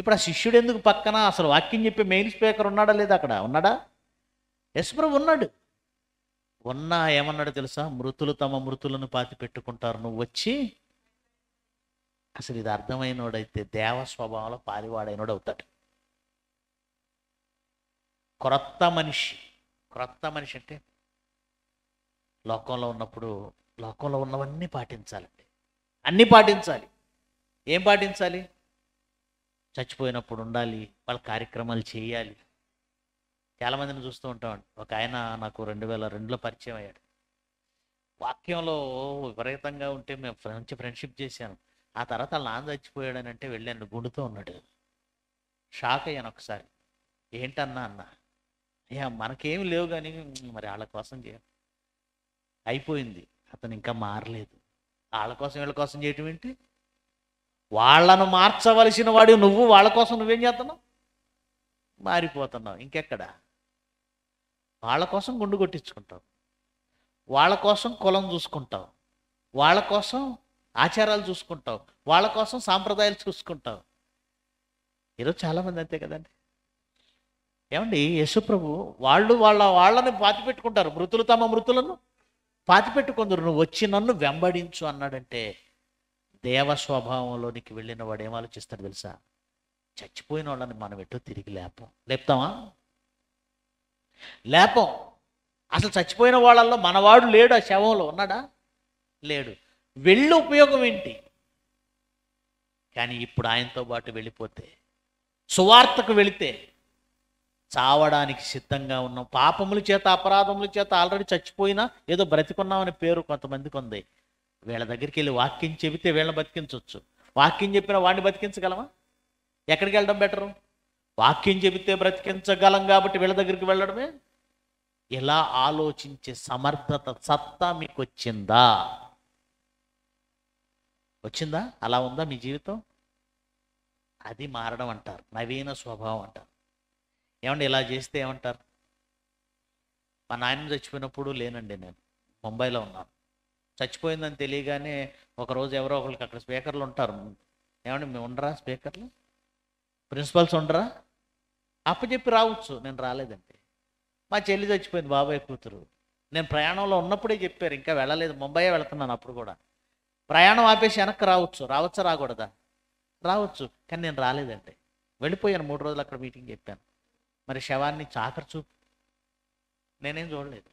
ఇప్పుడు ఆ శిష్యుడు ఎందుకు పక్కన అసలు వాక్యం చెప్పే మెయిన్ స్పీకర్ ఉన్నాడా లేదా అక్కడ ఉన్నాడా ఎస్ ప్రభు ఉన్నాడు ఉన్నా ఏమన్నాడు తెలుసా మృతులు తమ మృతులను పాతి పెట్టుకుంటారు నువ్వు వచ్చి అసలు ఇది అర్థమైనోడైతే దేవ స్వభావంలో పాలివాడైనోడు అవుతాడు క్రొత్త మనిషి క్రొత్త మనిషి అంటే లోకంలో ఉన్నప్పుడు లోకంలో ఉన్నవన్నీ పాటించాలండి అన్నీ పాటించాలి ఏం పాటించాలి చచ్చిపోయినప్పుడు ఉండాలి వాళ్ళ కార్యక్రమాలు చేయాలి చాలామందిని చూస్తూ ఉంటామండి ఒక ఆయన నాకు రెండు వేల రెండులో పరిచయం అయ్యాడు వాక్యంలో విపరీతంగా ఉంటే మేము మంచి ఫ్రెండ్షిప్ చేశాను ఆ తర్వాత నాన్న చచ్చిపోయాడనంటే వెళ్ళాను గుండుతో ఉన్నాడు షాక్ అయ్యాను ఒకసారి ఏంటన్నా అన్నా అయ్యా మనకేం లేవు కానీ మరి వాళ్ళ కోసం చేయాలి అయిపోయింది అతను ఇంకా మారలేదు వాళ్ళ కోసం వీళ్ళ కోసం చేయటం ఏంటి వాళ్ళను మార్చవలసిన వాడు నువ్వు వాళ్ళ కోసం నువ్వేం చేస్తున్నావు మారిపోతున్నావు ఇంకెక్కడ వాళ్ళ కోసం గుండు కొట్టించుకుంటావు వాళ్ళ కోసం కులం చూసుకుంటావు వాళ్ళ కోసం ఆచారాలు చూసుకుంటావు వాళ్ళ కోసం సాంప్రదాయాలు చూసుకుంటావు ఈరోజు చాలామంది అంతే కదండి ఏమండి యశుప్రభు వాళ్ళు వాళ్ళ వాళ్ళని పాతిపెట్టుకుంటారు మృతులు తమ మృతులను పాతిపెట్టుకుందరు నువ్వు వచ్చి నన్ను వెంబడించు అన్నాడంటే దేవ స్వభావంలోనికి వెళ్ళిన వాడు ఏం ఆలోచిస్తాడు తెలుసా చచ్చిపోయిన వాళ్ళని మనం ఎటు తిరిగి లేపం లేపుతామా లేపం అసలు చచ్చిపోయిన వాళ్ళల్లో మనవాడు లేడు ఆ శవంలో ఉన్నాడా లేడు వెళ్ళి ఉపయోగం ఏంటి కానీ ఇప్పుడు ఆయనతో పాటు వెళ్ళిపోతే సువార్తకు వెళితే చావడానికి సిద్ధంగా ఉన్నాం పాపముల చేత అపరాధముల చేత ఆల్రెడీ చచ్చిపోయినా ఏదో బ్రతికున్నామనే పేరు కొంతమందికి ఉంది వీళ్ళ దగ్గరికి వెళ్ళి వాక్యం చెబితే వీళ్ళని బతికించవచ్చు వాక్యం చెప్పిన వాడిని బతికించగలమా ఎక్కడికి వెళ్ళడం బెటరు వాక్యం చెబితే బ్రతికించగలం కాబట్టి వీళ్ళ దగ్గరికి వెళ్ళడమే ఎలా ఆలోచించే సమర్థత సత్తా మీకు వచ్చిందా వచ్చిందా అలా ఉందా మీ జీవితం అది మారడం అంటారు నవీన స్వభావం అంటారు ఏమండి ఇలా చేస్తే ఏమంటారు మా నాయన చచ్చిపోయినప్పుడు లేనండి నేను ముంబైలో ఉన్నాను చచ్చిపోయిందని తెలియగానే ఒకరోజు ఎవరో ఒకరికి అక్కడ స్పీకర్లు ఉంటారు ఏమండి మేము ఉండరా స్పీకర్లు ప్రిన్సిపల్స్ ఉండరా అప్పచెప్పి రావచ్చు నేను రాలేదండి మా చెల్లి చచ్చిపోయింది బాబాయ్ కూతురు నేను ప్రయాణంలో ఉన్నప్పుడే చెప్పారు ఇంకా వెళ్ళలేదు ముంబై వెళ్తున్నాను అప్పుడు కూడా ప్రయాణం ఆపేసి వెనక్కి రావచ్చు రావచ్చా రాకూడదా రావచ్చు కానీ నేను రాలేదండి వెళ్ళిపోయాను మూడు రోజులు అక్కడ మీటింగ్ చెప్పాను మరి శవాన్ని చాకరి చూపు నేనేం చూడలేదు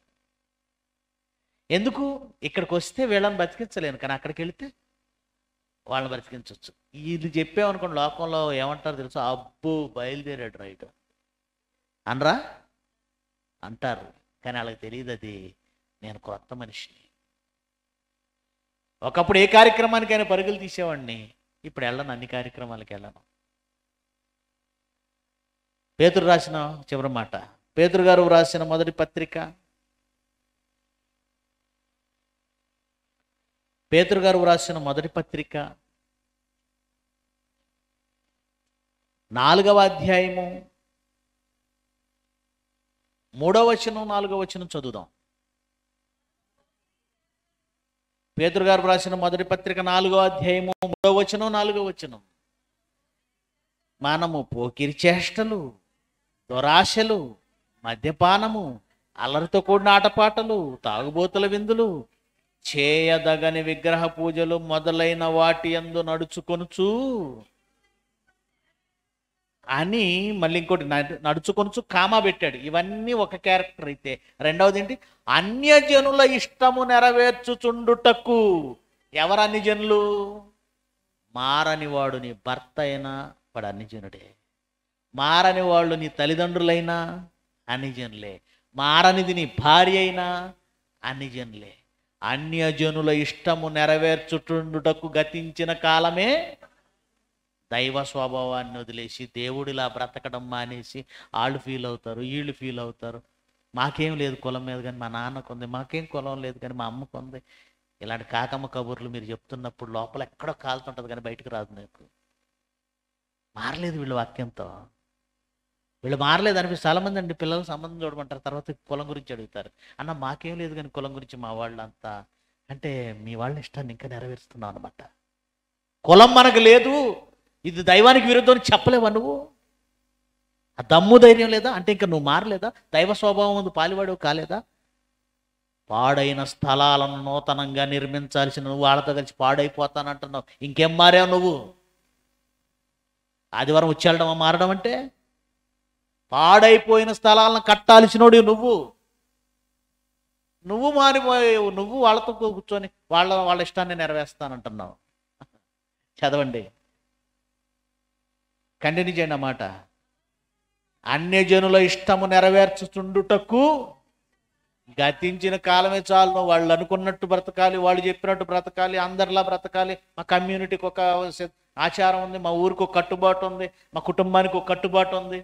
ఎందుకు ఇక్కడికి వస్తే వీళ్ళని బతికించలేను కానీ అక్కడికి వెళితే వాళ్ళని బ్రతికించవచ్చు ఇది చెప్పామనుకోండి లోకంలో ఏమంటారు తెలుసు అబ్బో బయలుదేరాడు రైట్ అనరా అంటారు కానీ వాళ్ళకి తెలియదు అది నేను కొత్త మనిషిని ఒకప్పుడు ఏ కార్యక్రమానికైనా పరుగులు తీసేవాడిని ఇప్పుడు వెళ్ళను అన్ని కార్యక్రమాలకు వెళ్ళను పేతురు రాసిన చివరి మాట పేతురు గారు రాసిన మొదటి పత్రిక పేతురు గారు రాసిన మొదటి పత్రిక నాలుగవ అధ్యాయము మూడవ వచనం నాలుగవ వచనం చదువుదాం పేతురు గారు రాసిన మొదటి పత్రిక నాలుగవ అధ్యాయము మూడవ వచనం నాలుగవ వచనం మనము పోకిరి చేష్టలు దురాశలు మద్యపానము అల్లరితో కూడిన ఆటపాటలు తాగుబోతుల విందులు చేయదగని విగ్రహ పూజలు మొదలైన వాటి ఎందు నడుచుకొనుచు అని మళ్ళీ ఇంకోటి నడుచుకొనుచు కామా పెట్టాడు ఇవన్నీ ఒక క్యారెక్టర్ అయితే రెండవది ఏంటి అన్యజనుల ఇష్టము నెరవేర్చుచుండుటకు ఎవరు మారని వాడు నీ భర్త అయినా వాడు జనుడే మారని వాళ్ళు నీ తల్లిదండ్రులైనా అన్యజనులే మారనిది నీ భార్య అయినా అన్యజనులే అన్యజనుల ఇష్టము నెరవేర్చుటుండుటకు గతించిన కాలమే దైవ స్వభావాన్ని వదిలేసి దేవుడిలా బ్రతకడం మానేసి వాళ్ళు ఫీల్ అవుతారు వీళ్ళు ఫీల్ అవుతారు మాకేం లేదు కులం మీద కానీ మా నాన్నకు ఉంది మాకేం కులం లేదు కానీ మా అమ్మకు ఉంది ఇలాంటి కాకమ్మ కబుర్లు మీరు చెప్తున్నప్పుడు లోపల ఎక్కడో కాలుతుంటుంది కానీ బయటకు రాదు నాకు మారలేదు వీళ్ళు వాక్యంతో వీళ్ళు మారలేదు అనిపిస్తే చాలామంది అండి పిల్లలు సంబంధం చూడమంటారు తర్వాత కులం గురించి అడుగుతారు అన్న మాకేం లేదు కానీ కులం గురించి మా వాళ్ళు అంటే మీ వాళ్ళ ఇష్టాన్ని ఇంకా నెరవేరుస్తున్నావు అనమాట కులం మనకు లేదు ఇది దైవానికి విరుద్ధం అని చెప్పలేవా నువ్వు ఆ దమ్ము ధైర్యం లేదా అంటే ఇంకా నువ్వు మారలేదా దైవ స్వభావం ముందు పాలివాడు కాలేదా పాడైన స్థలాలను నూతనంగా నిర్మించాల్సిన నువ్వు వాళ్ళతో కలిసి పాడైపోతానంటున్నావు ఇంకేం మారావు నువ్వు ఆదివారం వచ్చేళ్ళడమా మారడం అంటే పాడైపోయిన స్థలాలను కట్టాల్సినోడు నువ్వు నువ్వు మారిపోయావు నువ్వు వాళ్ళతో కూర్చొని వాళ్ళ వాళ్ళ ఇష్టాన్ని నెరవేస్తానంటున్నావు చదవండి కంటిన్యూ చేయండి అన్నమాట అన్యజనుల ఇష్టము నెరవేర్చుచుండుటకు గతించిన కాలమే చాలు వాళ్ళు అనుకున్నట్టు బ్రతకాలి వాళ్ళు చెప్పినట్టు బ్రతకాలి అందరిలా బ్రతకాలి మా కమ్యూనిటీకి ఒక ఆచారం ఉంది మా ఊరికి ఒక కట్టుబాటు ఉంది మా కుటుంబానికి ఒక కట్టుబాటు ఉంది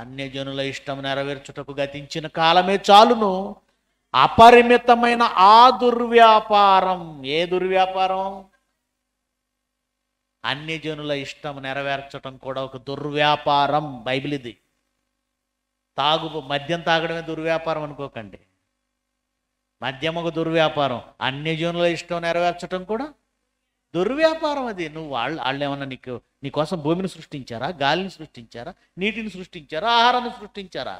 అన్యజనుల ఇష్టం నెరవేర్చుటకు గతించిన కాలమే చాలును అపరిమితమైన ఆ దుర్వ్యాపారం ఏ దుర్వ్యాపారం అన్యజనుల ఇష్టం నెరవేర్చడం కూడా ఒక దుర్వ్యాపారం బైబిల్ ఇది తాగు మద్యం తాగడమే దుర్వ్యాపారం అనుకోకండి మద్యం ఒక దుర్వ్యాపారం అన్యజనుల ఇష్టం నెరవేర్చడం కూడా దుర్వ్యాపారం అది నువ్వు వాళ్ళు వాళ్ళు ఏమన్నా నీకు నీ కోసం భూమిని సృష్టించారా గాలిని సృష్టించారా నీటిని సృష్టించారా ఆహారాన్ని సృష్టించారా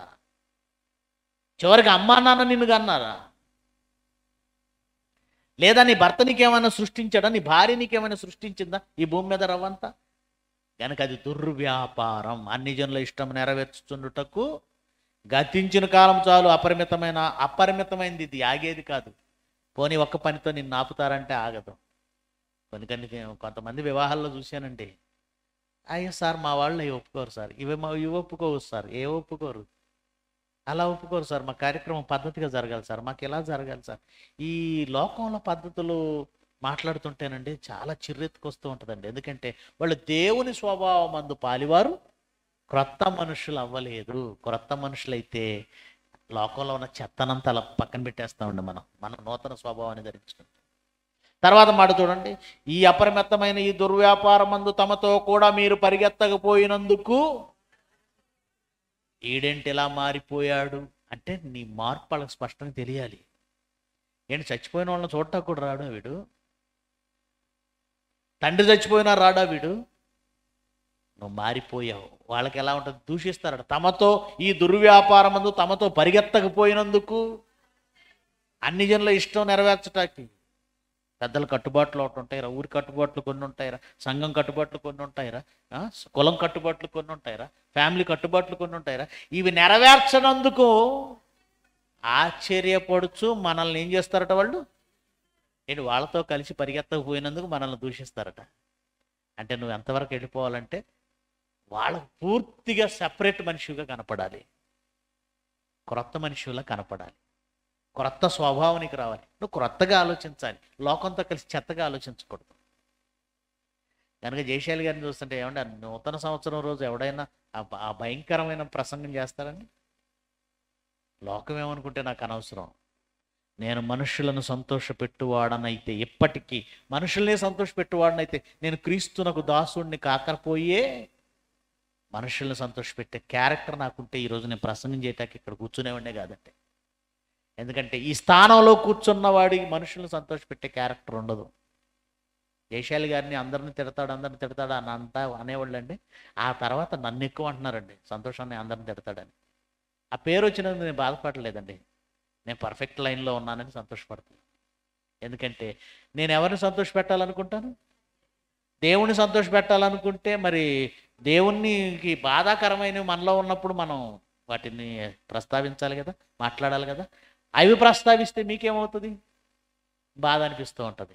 చివరికి అమ్మా నాన్న నిన్ను కన్నారా లేదా నీ భర్త నీకేమైనా సృష్టించాడా నీ భార్య నీకేమైనా సృష్టించిందా ఈ భూమి మీద రవ్వంతా కనుక అది దుర్వ్యాపారం అన్ని జనుల ఇష్టం నెరవేర్చుచుండుటకు గతించిన కాలం చాలు అపరిమితమైన అపరిమితమైనది ఇది ఆగేది కాదు పోనీ ఒక్క పనితో నిన్ను ఆపుతారంటే ఆగదు కొన్ని కొంతమంది వివాహాల్లో చూశానండి అయ్యో సార్ మా వాళ్ళు అవి ఒప్పుకోరు సార్ ఇవి మా ఇవి ఒప్పుకోవు సార్ ఏ ఒప్పుకోరు అలా ఒప్పుకోరు సార్ మా కార్యక్రమం పద్ధతిగా జరగాలి సార్ మాకు ఇలా జరగాలి సార్ ఈ లోకంలో పద్ధతులు మాట్లాడుతుంటేనండి చాలా చిర్రెత్తుకొస్తూ ఉంటుందండి ఎందుకంటే వాళ్ళు దేవుని స్వభావం అందు పాలివారు క్రొత్త మనుషులు అవ్వలేదు క్రొత్త మనుషులైతే లోకంలో ఉన్న చెత్తనంతా అలా పక్కన పెట్టేస్తామండి మనం మనం నూతన స్వభావాన్ని ధరించుకుంటాం తర్వాత మాట చూడండి ఈ అపరిమితమైన ఈ దుర్వ్యాపారమందు తమతో కూడా మీరు పరిగెత్తకపోయినందుకు ఈడేంటి ఇలా మారిపోయాడు అంటే నీ మార్పు వాళ్ళకి స్పష్టంగా తెలియాలి ఏంటి చచ్చిపోయిన వాళ్ళని చూడటానికి కూడా రాడు వీడు తండ్రి చచ్చిపోయినా రాడా వీడు నువ్వు మారిపోయావు వాళ్ళకి ఎలా ఉంటుంది దూషిస్తారట తమతో ఈ దుర్వ్యాపారమందు తమతో పరిగెత్తకపోయినందుకు అన్ని జనుల ఇష్టం నెరవేర్చటానికి పెద్దల కట్టుబాట్లు ఒకటి ఉంటాయిరా ఊరి కట్టుబాట్లు కొన్ని ఉంటాయిరా సంఘం కట్టుబాట్లు కొన్ని ఉంటాయిరా కులం కట్టుబాట్లు కొన్ని ఉంటాయిరా ఫ్యామిలీ కట్టుబాట్లు కొన్ని ఉంటాయిరా ఇవి నెరవేర్చనందుకు ఆశ్చర్యపడుచు మనల్ని ఏం చేస్తారట వాళ్ళు నేను వాళ్ళతో కలిసి పరిగెత్తకపోయినందుకు మనల్ని దూషిస్తారట అంటే నువ్వు ఎంతవరకు వెళ్ళిపోవాలంటే వాళ్ళకు పూర్తిగా సపరేట్ మనిషిగా కనపడాలి క్రొత్త మనిషిలా కనపడాలి క్రొత్త స్వభావానికి రావాలి నువ్వు క్రొత్తగా ఆలోచించాలి లోకంతో కలిసి చెత్తగా ఆలోచించకూడదు కనుక జయశాలి గారిని చూస్తుంటే ఏమంటే నూతన సంవత్సరం రోజు ఎవడైనా ఆ భయంకరమైన ప్రసంగం చేస్తారని లోకం ఏమనుకుంటే నాకు అనవసరం నేను మనుషులను సంతోషపెట్టువాడనైతే ఎప్పటికీ మనుషులనే సంతోషపెట్టువాడనైతే నేను క్రీస్తునకు దాసుడిని కాకపోయే మనుషుల్ని సంతోషపెట్టే క్యారెక్టర్ నాకుంటే ఈరోజు నేను ప్రసంగం చేయటానికి ఇక్కడ కూర్చునేవాడినే కాదంటే ఎందుకంటే ఈ స్థానంలో కూర్చున్నవాడి మనుషులను సంతోషపెట్టే క్యారెక్టర్ ఉండదు జయశాలి గారిని అందరిని తిడతాడు అందరిని తిడతాడు అని అంతా అనేవాళ్ళు అండి ఆ తర్వాత నన్ను ఎక్కువ అంటున్నారండి సంతోషాన్ని అందరిని తిడతాడని ఆ పేరు వచ్చినందుకు నేను బాధపడలేదండి నేను పర్ఫెక్ట్ లైన్లో ఉన్నానని సంతోషపడతాను ఎందుకంటే నేను ఎవరిని సంతోష పెట్టాలనుకుంటాను దేవుణ్ణి సంతోష పెట్టాలనుకుంటే మరి దేవునికి బాధాకరమైనవి మనలో ఉన్నప్పుడు మనం వాటిని ప్రస్తావించాలి కదా మాట్లాడాలి కదా అవి ప్రస్తావిస్తే మీకేమవుతుంది బాధ అనిపిస్తూ ఉంటుంది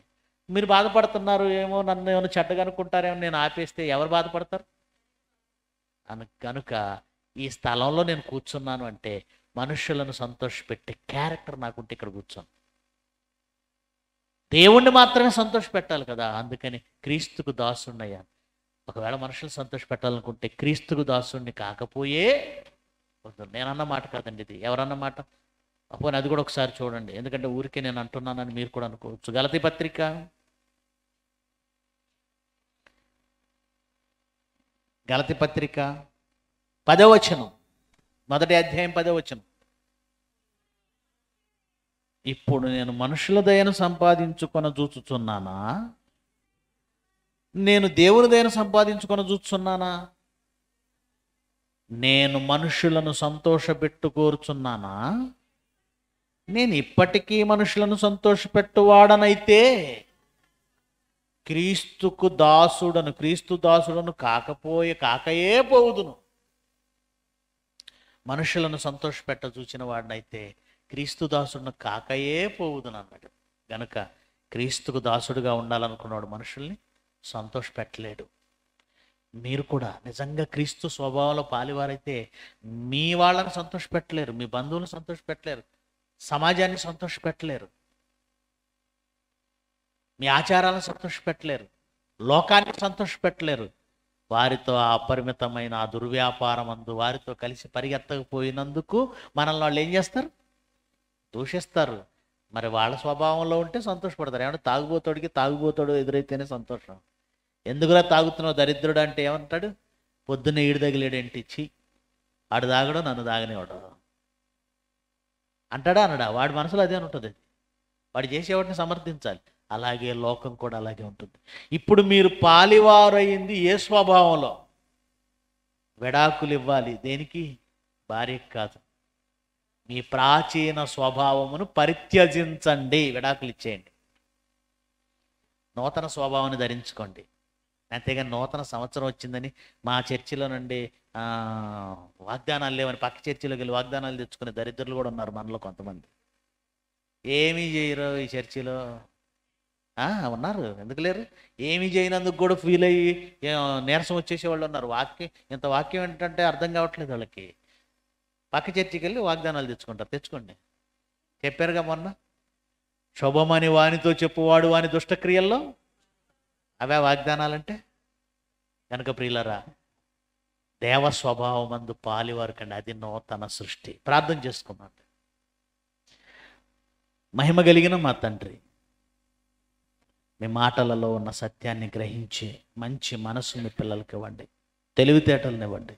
మీరు బాధపడుతున్నారు ఏమో నన్ను ఏమైనా చెడ్డగా అనుకుంటారేమో నేను ఆపేస్తే ఎవరు బాధపడతారు అను కనుక ఈ స్థలంలో నేను కూర్చున్నాను అంటే మనుషులను సంతోషపెట్టే క్యారెక్టర్ నాకుంటే ఇక్కడ కూర్చోను దేవుణ్ణి మాత్రమే సంతోష పెట్టాలి కదా అందుకని క్రీస్తుకు దాసున్నయ్యాను ఒకవేళ మనుషులు సంతోష పెట్టాలనుకుంటే క్రీస్తుకు దాసుణ్ణి కాకపోయే వద్దు నేనన్న మాట కాదండి ఇది ఎవరన్న మాట అప్పుడు అది కూడా ఒకసారి చూడండి ఎందుకంటే ఊరికే నేను అంటున్నానని మీరు కూడా అనుకోవచ్చు గలతి పత్రిక గలతి పత్రిక పదవచనం మొదటి అధ్యాయం పదవచనం ఇప్పుడు నేను మనుషుల దయను సంపాదించుకొని చూచుచున్నానా నేను దేవుని దయను సంపాదించుకొని చూచున్నానా నేను మనుషులను సంతోషపెట్టుకోరుచున్నానా కోరుచున్నానా నేను ఇప్పటికీ మనుషులను సంతోషపెట్టువాడనైతే క్రీస్తుకు దాసుడను క్రీస్తు దాసుడను కాకపోయే కాకయే పోవుదును మనుషులను సంతోషపెట్ట చూచిన వాడినైతే క్రీస్తు దాసుడును కాకయే పోవుదును అన్నాడు గనుక క్రీస్తుకు దాసుడుగా ఉండాలనుకున్నాడు మనుషుల్ని సంతోషపెట్టలేడు మీరు కూడా నిజంగా క్రీస్తు స్వభావంలో పాలివారైతే మీ వాళ్ళని సంతోషపెట్టలేరు మీ బంధువులను సంతోషపెట్టలేరు సమాజాన్ని సంతోషపెట్టలేరు మీ ఆచారాలను సంతోషపెట్టలేరు లోకాన్ని సంతోషపెట్టలేరు వారితో అపరిమితమైన ఆ దుర్వ్యాపారం అందు వారితో కలిసి పరిగెత్తకపోయినందుకు మనల్ని వాళ్ళు ఏం చేస్తారు దూషిస్తారు మరి వాళ్ళ స్వభావంలో ఉంటే సంతోషపడతారు ఏమంటే తాగుబోతోడికి తాగుబోతోడు ఎదురైతేనే సంతోషం ఎందుకులా తాగుతున్నావు దరిద్రుడు అంటే ఏమంటాడు పొద్దున్న ఈడు తగిలేడు ఏంటిచ్చి ఆడు తాగడం నన్ను తాగనివాడు అంటాడా అనడా వాడి మనసులో అదే ఉంటుంది వాడు చేసేవాడిని సమర్థించాలి అలాగే లోకం కూడా అలాగే ఉంటుంది ఇప్పుడు మీరు పాలివారయింది ఏ స్వభావంలో విడాకులు ఇవ్వాలి దేనికి భార్యకి కాదు మీ ప్రాచీన స్వభావమును పరిత్యజించండి విడాకులు ఇచ్చేయండి నూతన స్వభావాన్ని ధరించుకోండి అంతేగాని నూతన సంవత్సరం వచ్చిందని మా చర్చిలో నుండి వాగ్దానాలు లేవని పక్క చర్చిలోకి వెళ్ళి వాగ్దానాలు తెచ్చుకునే దరిద్రులు కూడా ఉన్నారు మనలో కొంతమంది ఏమీ చేయరు ఈ చర్చిలో ఉన్నారు ఎందుకు లేరు ఏమీ చేయనందుకు కూడా ఫీల్ అయ్యి నీరసం వచ్చేసే వాళ్ళు ఉన్నారు వాక్యం ఇంత వాక్యం ఏంటంటే అర్థం కావట్లేదు వాళ్ళకి పక్క చర్చికి వెళ్ళి వాగ్దానాలు తెచ్చుకుంటారు తెచ్చుకోండి చెప్పారుగా మొన్న శుభమని వానితో చెప్పువాడు వాని దుష్టక్రియల్లో అవే వాగ్దానాలంటే కనుక ప్రియులరా దేవ స్వభావం అందు పాలివారు కండి అది నూతన సృష్టి ప్రార్థన చేసుకున్నాడు మహిమ కలిగిన మా తండ్రి మీ మాటలలో ఉన్న సత్యాన్ని గ్రహించి మంచి మనసు మీ పిల్లలకి ఇవ్వండి తెలివితేటలనివ్వండి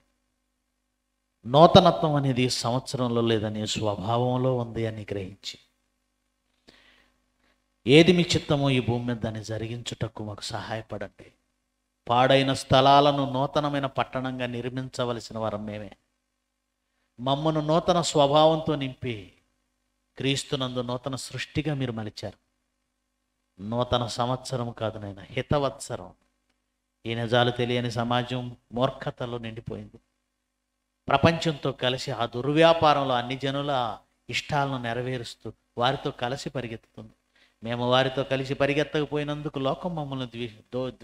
నూతనత్వం అనేది సంవత్సరంలో లేదని స్వభావంలో ఉంది అని గ్రహించి ఏది మీ చిత్తమో ఈ భూమి మీద దాన్ని జరిగించుటకు మాకు సహాయపడండి పాడైన స్థలాలను నూతనమైన పట్టణంగా నిర్మించవలసిన వారం మేమే మమ్మను నూతన స్వభావంతో నింపి క్రీస్తునందు నూతన సృష్టిగా మీరు మలిచారు నూతన సంవత్సరం కాదు నైనా హితవత్సరం ఈ నిజాలు తెలియని సమాజం మూర్ఖతలో నిండిపోయింది ప్రపంచంతో కలిసి ఆ దుర్వ్యాపారంలో అన్ని జనుల ఇష్టాలను నెరవేరుస్తూ వారితో కలిసి పరిగెత్తుతుంది మేము వారితో కలిసి పరిగెత్తకపోయినందుకు లోకం మమ్మల్ని ద్వేష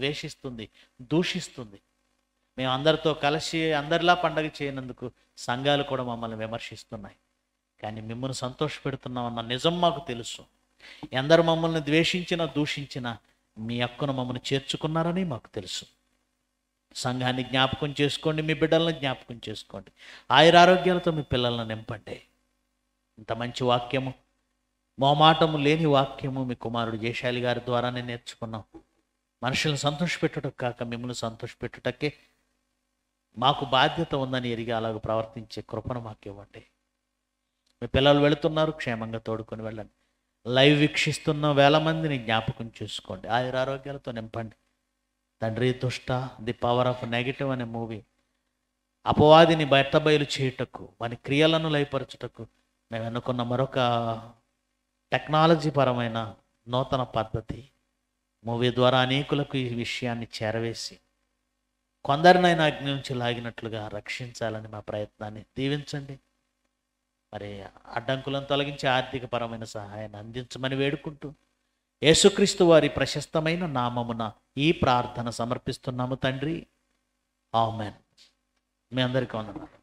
ద్వేషిస్తుంది దూషిస్తుంది మేము అందరితో కలిసి అందరిలా పండగ చేయనందుకు సంఘాలు కూడా మమ్మల్ని విమర్శిస్తున్నాయి కానీ మిమ్మల్ని పెడుతున్నామన్న నిజం మాకు తెలుసు ఎందరు మమ్మల్ని ద్వేషించినా దూషించినా మీ హక్కును మమ్మల్ని చేర్చుకున్నారని మాకు తెలుసు సంఘాన్ని జ్ఞాపకం చేసుకోండి మీ బిడ్డలను జ్ఞాపకం చేసుకోండి ఆయురారోగ్యాలతో మీ పిల్లలను నింపండి ఇంత మంచి వాక్యము మోమాటము లేని వాక్యము మీ కుమారుడు జయశాలి గారి ద్వారానే నేర్చుకున్నాం మనుషులను సంతోషపెట్టుటకు కాక మిమ్మల్ని సంతోషపెట్టుటకే మాకు బాధ్యత ఉందని ఎరిగి అలాగ ప్రవర్తించే కృపను మాకు ఇవ్వండి మీ పిల్లలు వెళుతున్నారు క్షేమంగా తోడుకొని వెళ్ళండి లైవ్ వీక్షిస్తున్న వేల మందిని జ్ఞాపకం చేసుకోండి ఆయురారోగ్యాలతో నింపండి తండ్రి దుష్ట ది పవర్ ఆఫ్ నెగిటివ్ అనే మూవీ అపవాదిని బయట బయలు చేయుటకు వాని క్రియలను లయపరచుటకు మేము ఎన్నుకున్న మరొక టెక్నాలజీ పరమైన నూతన పద్ధతి మూవీ ద్వారా అనేకులకు ఈ విషయాన్ని చేరవేసి కొందరినైనా అగ్ని నుంచి లాగినట్లుగా రక్షించాలని మా ప్రయత్నాన్ని దీవించండి మరి అడ్డంకులను తొలగించి ఆర్థికపరమైన సహాయాన్ని అందించమని వేడుకుంటూ యేసుక్రీస్తు వారి ప్రశస్తమైన నామమున ఈ ప్రార్థన సమర్పిస్తున్నాము తండ్రి ఆమెన్ మీ అందరికీ వందనాలు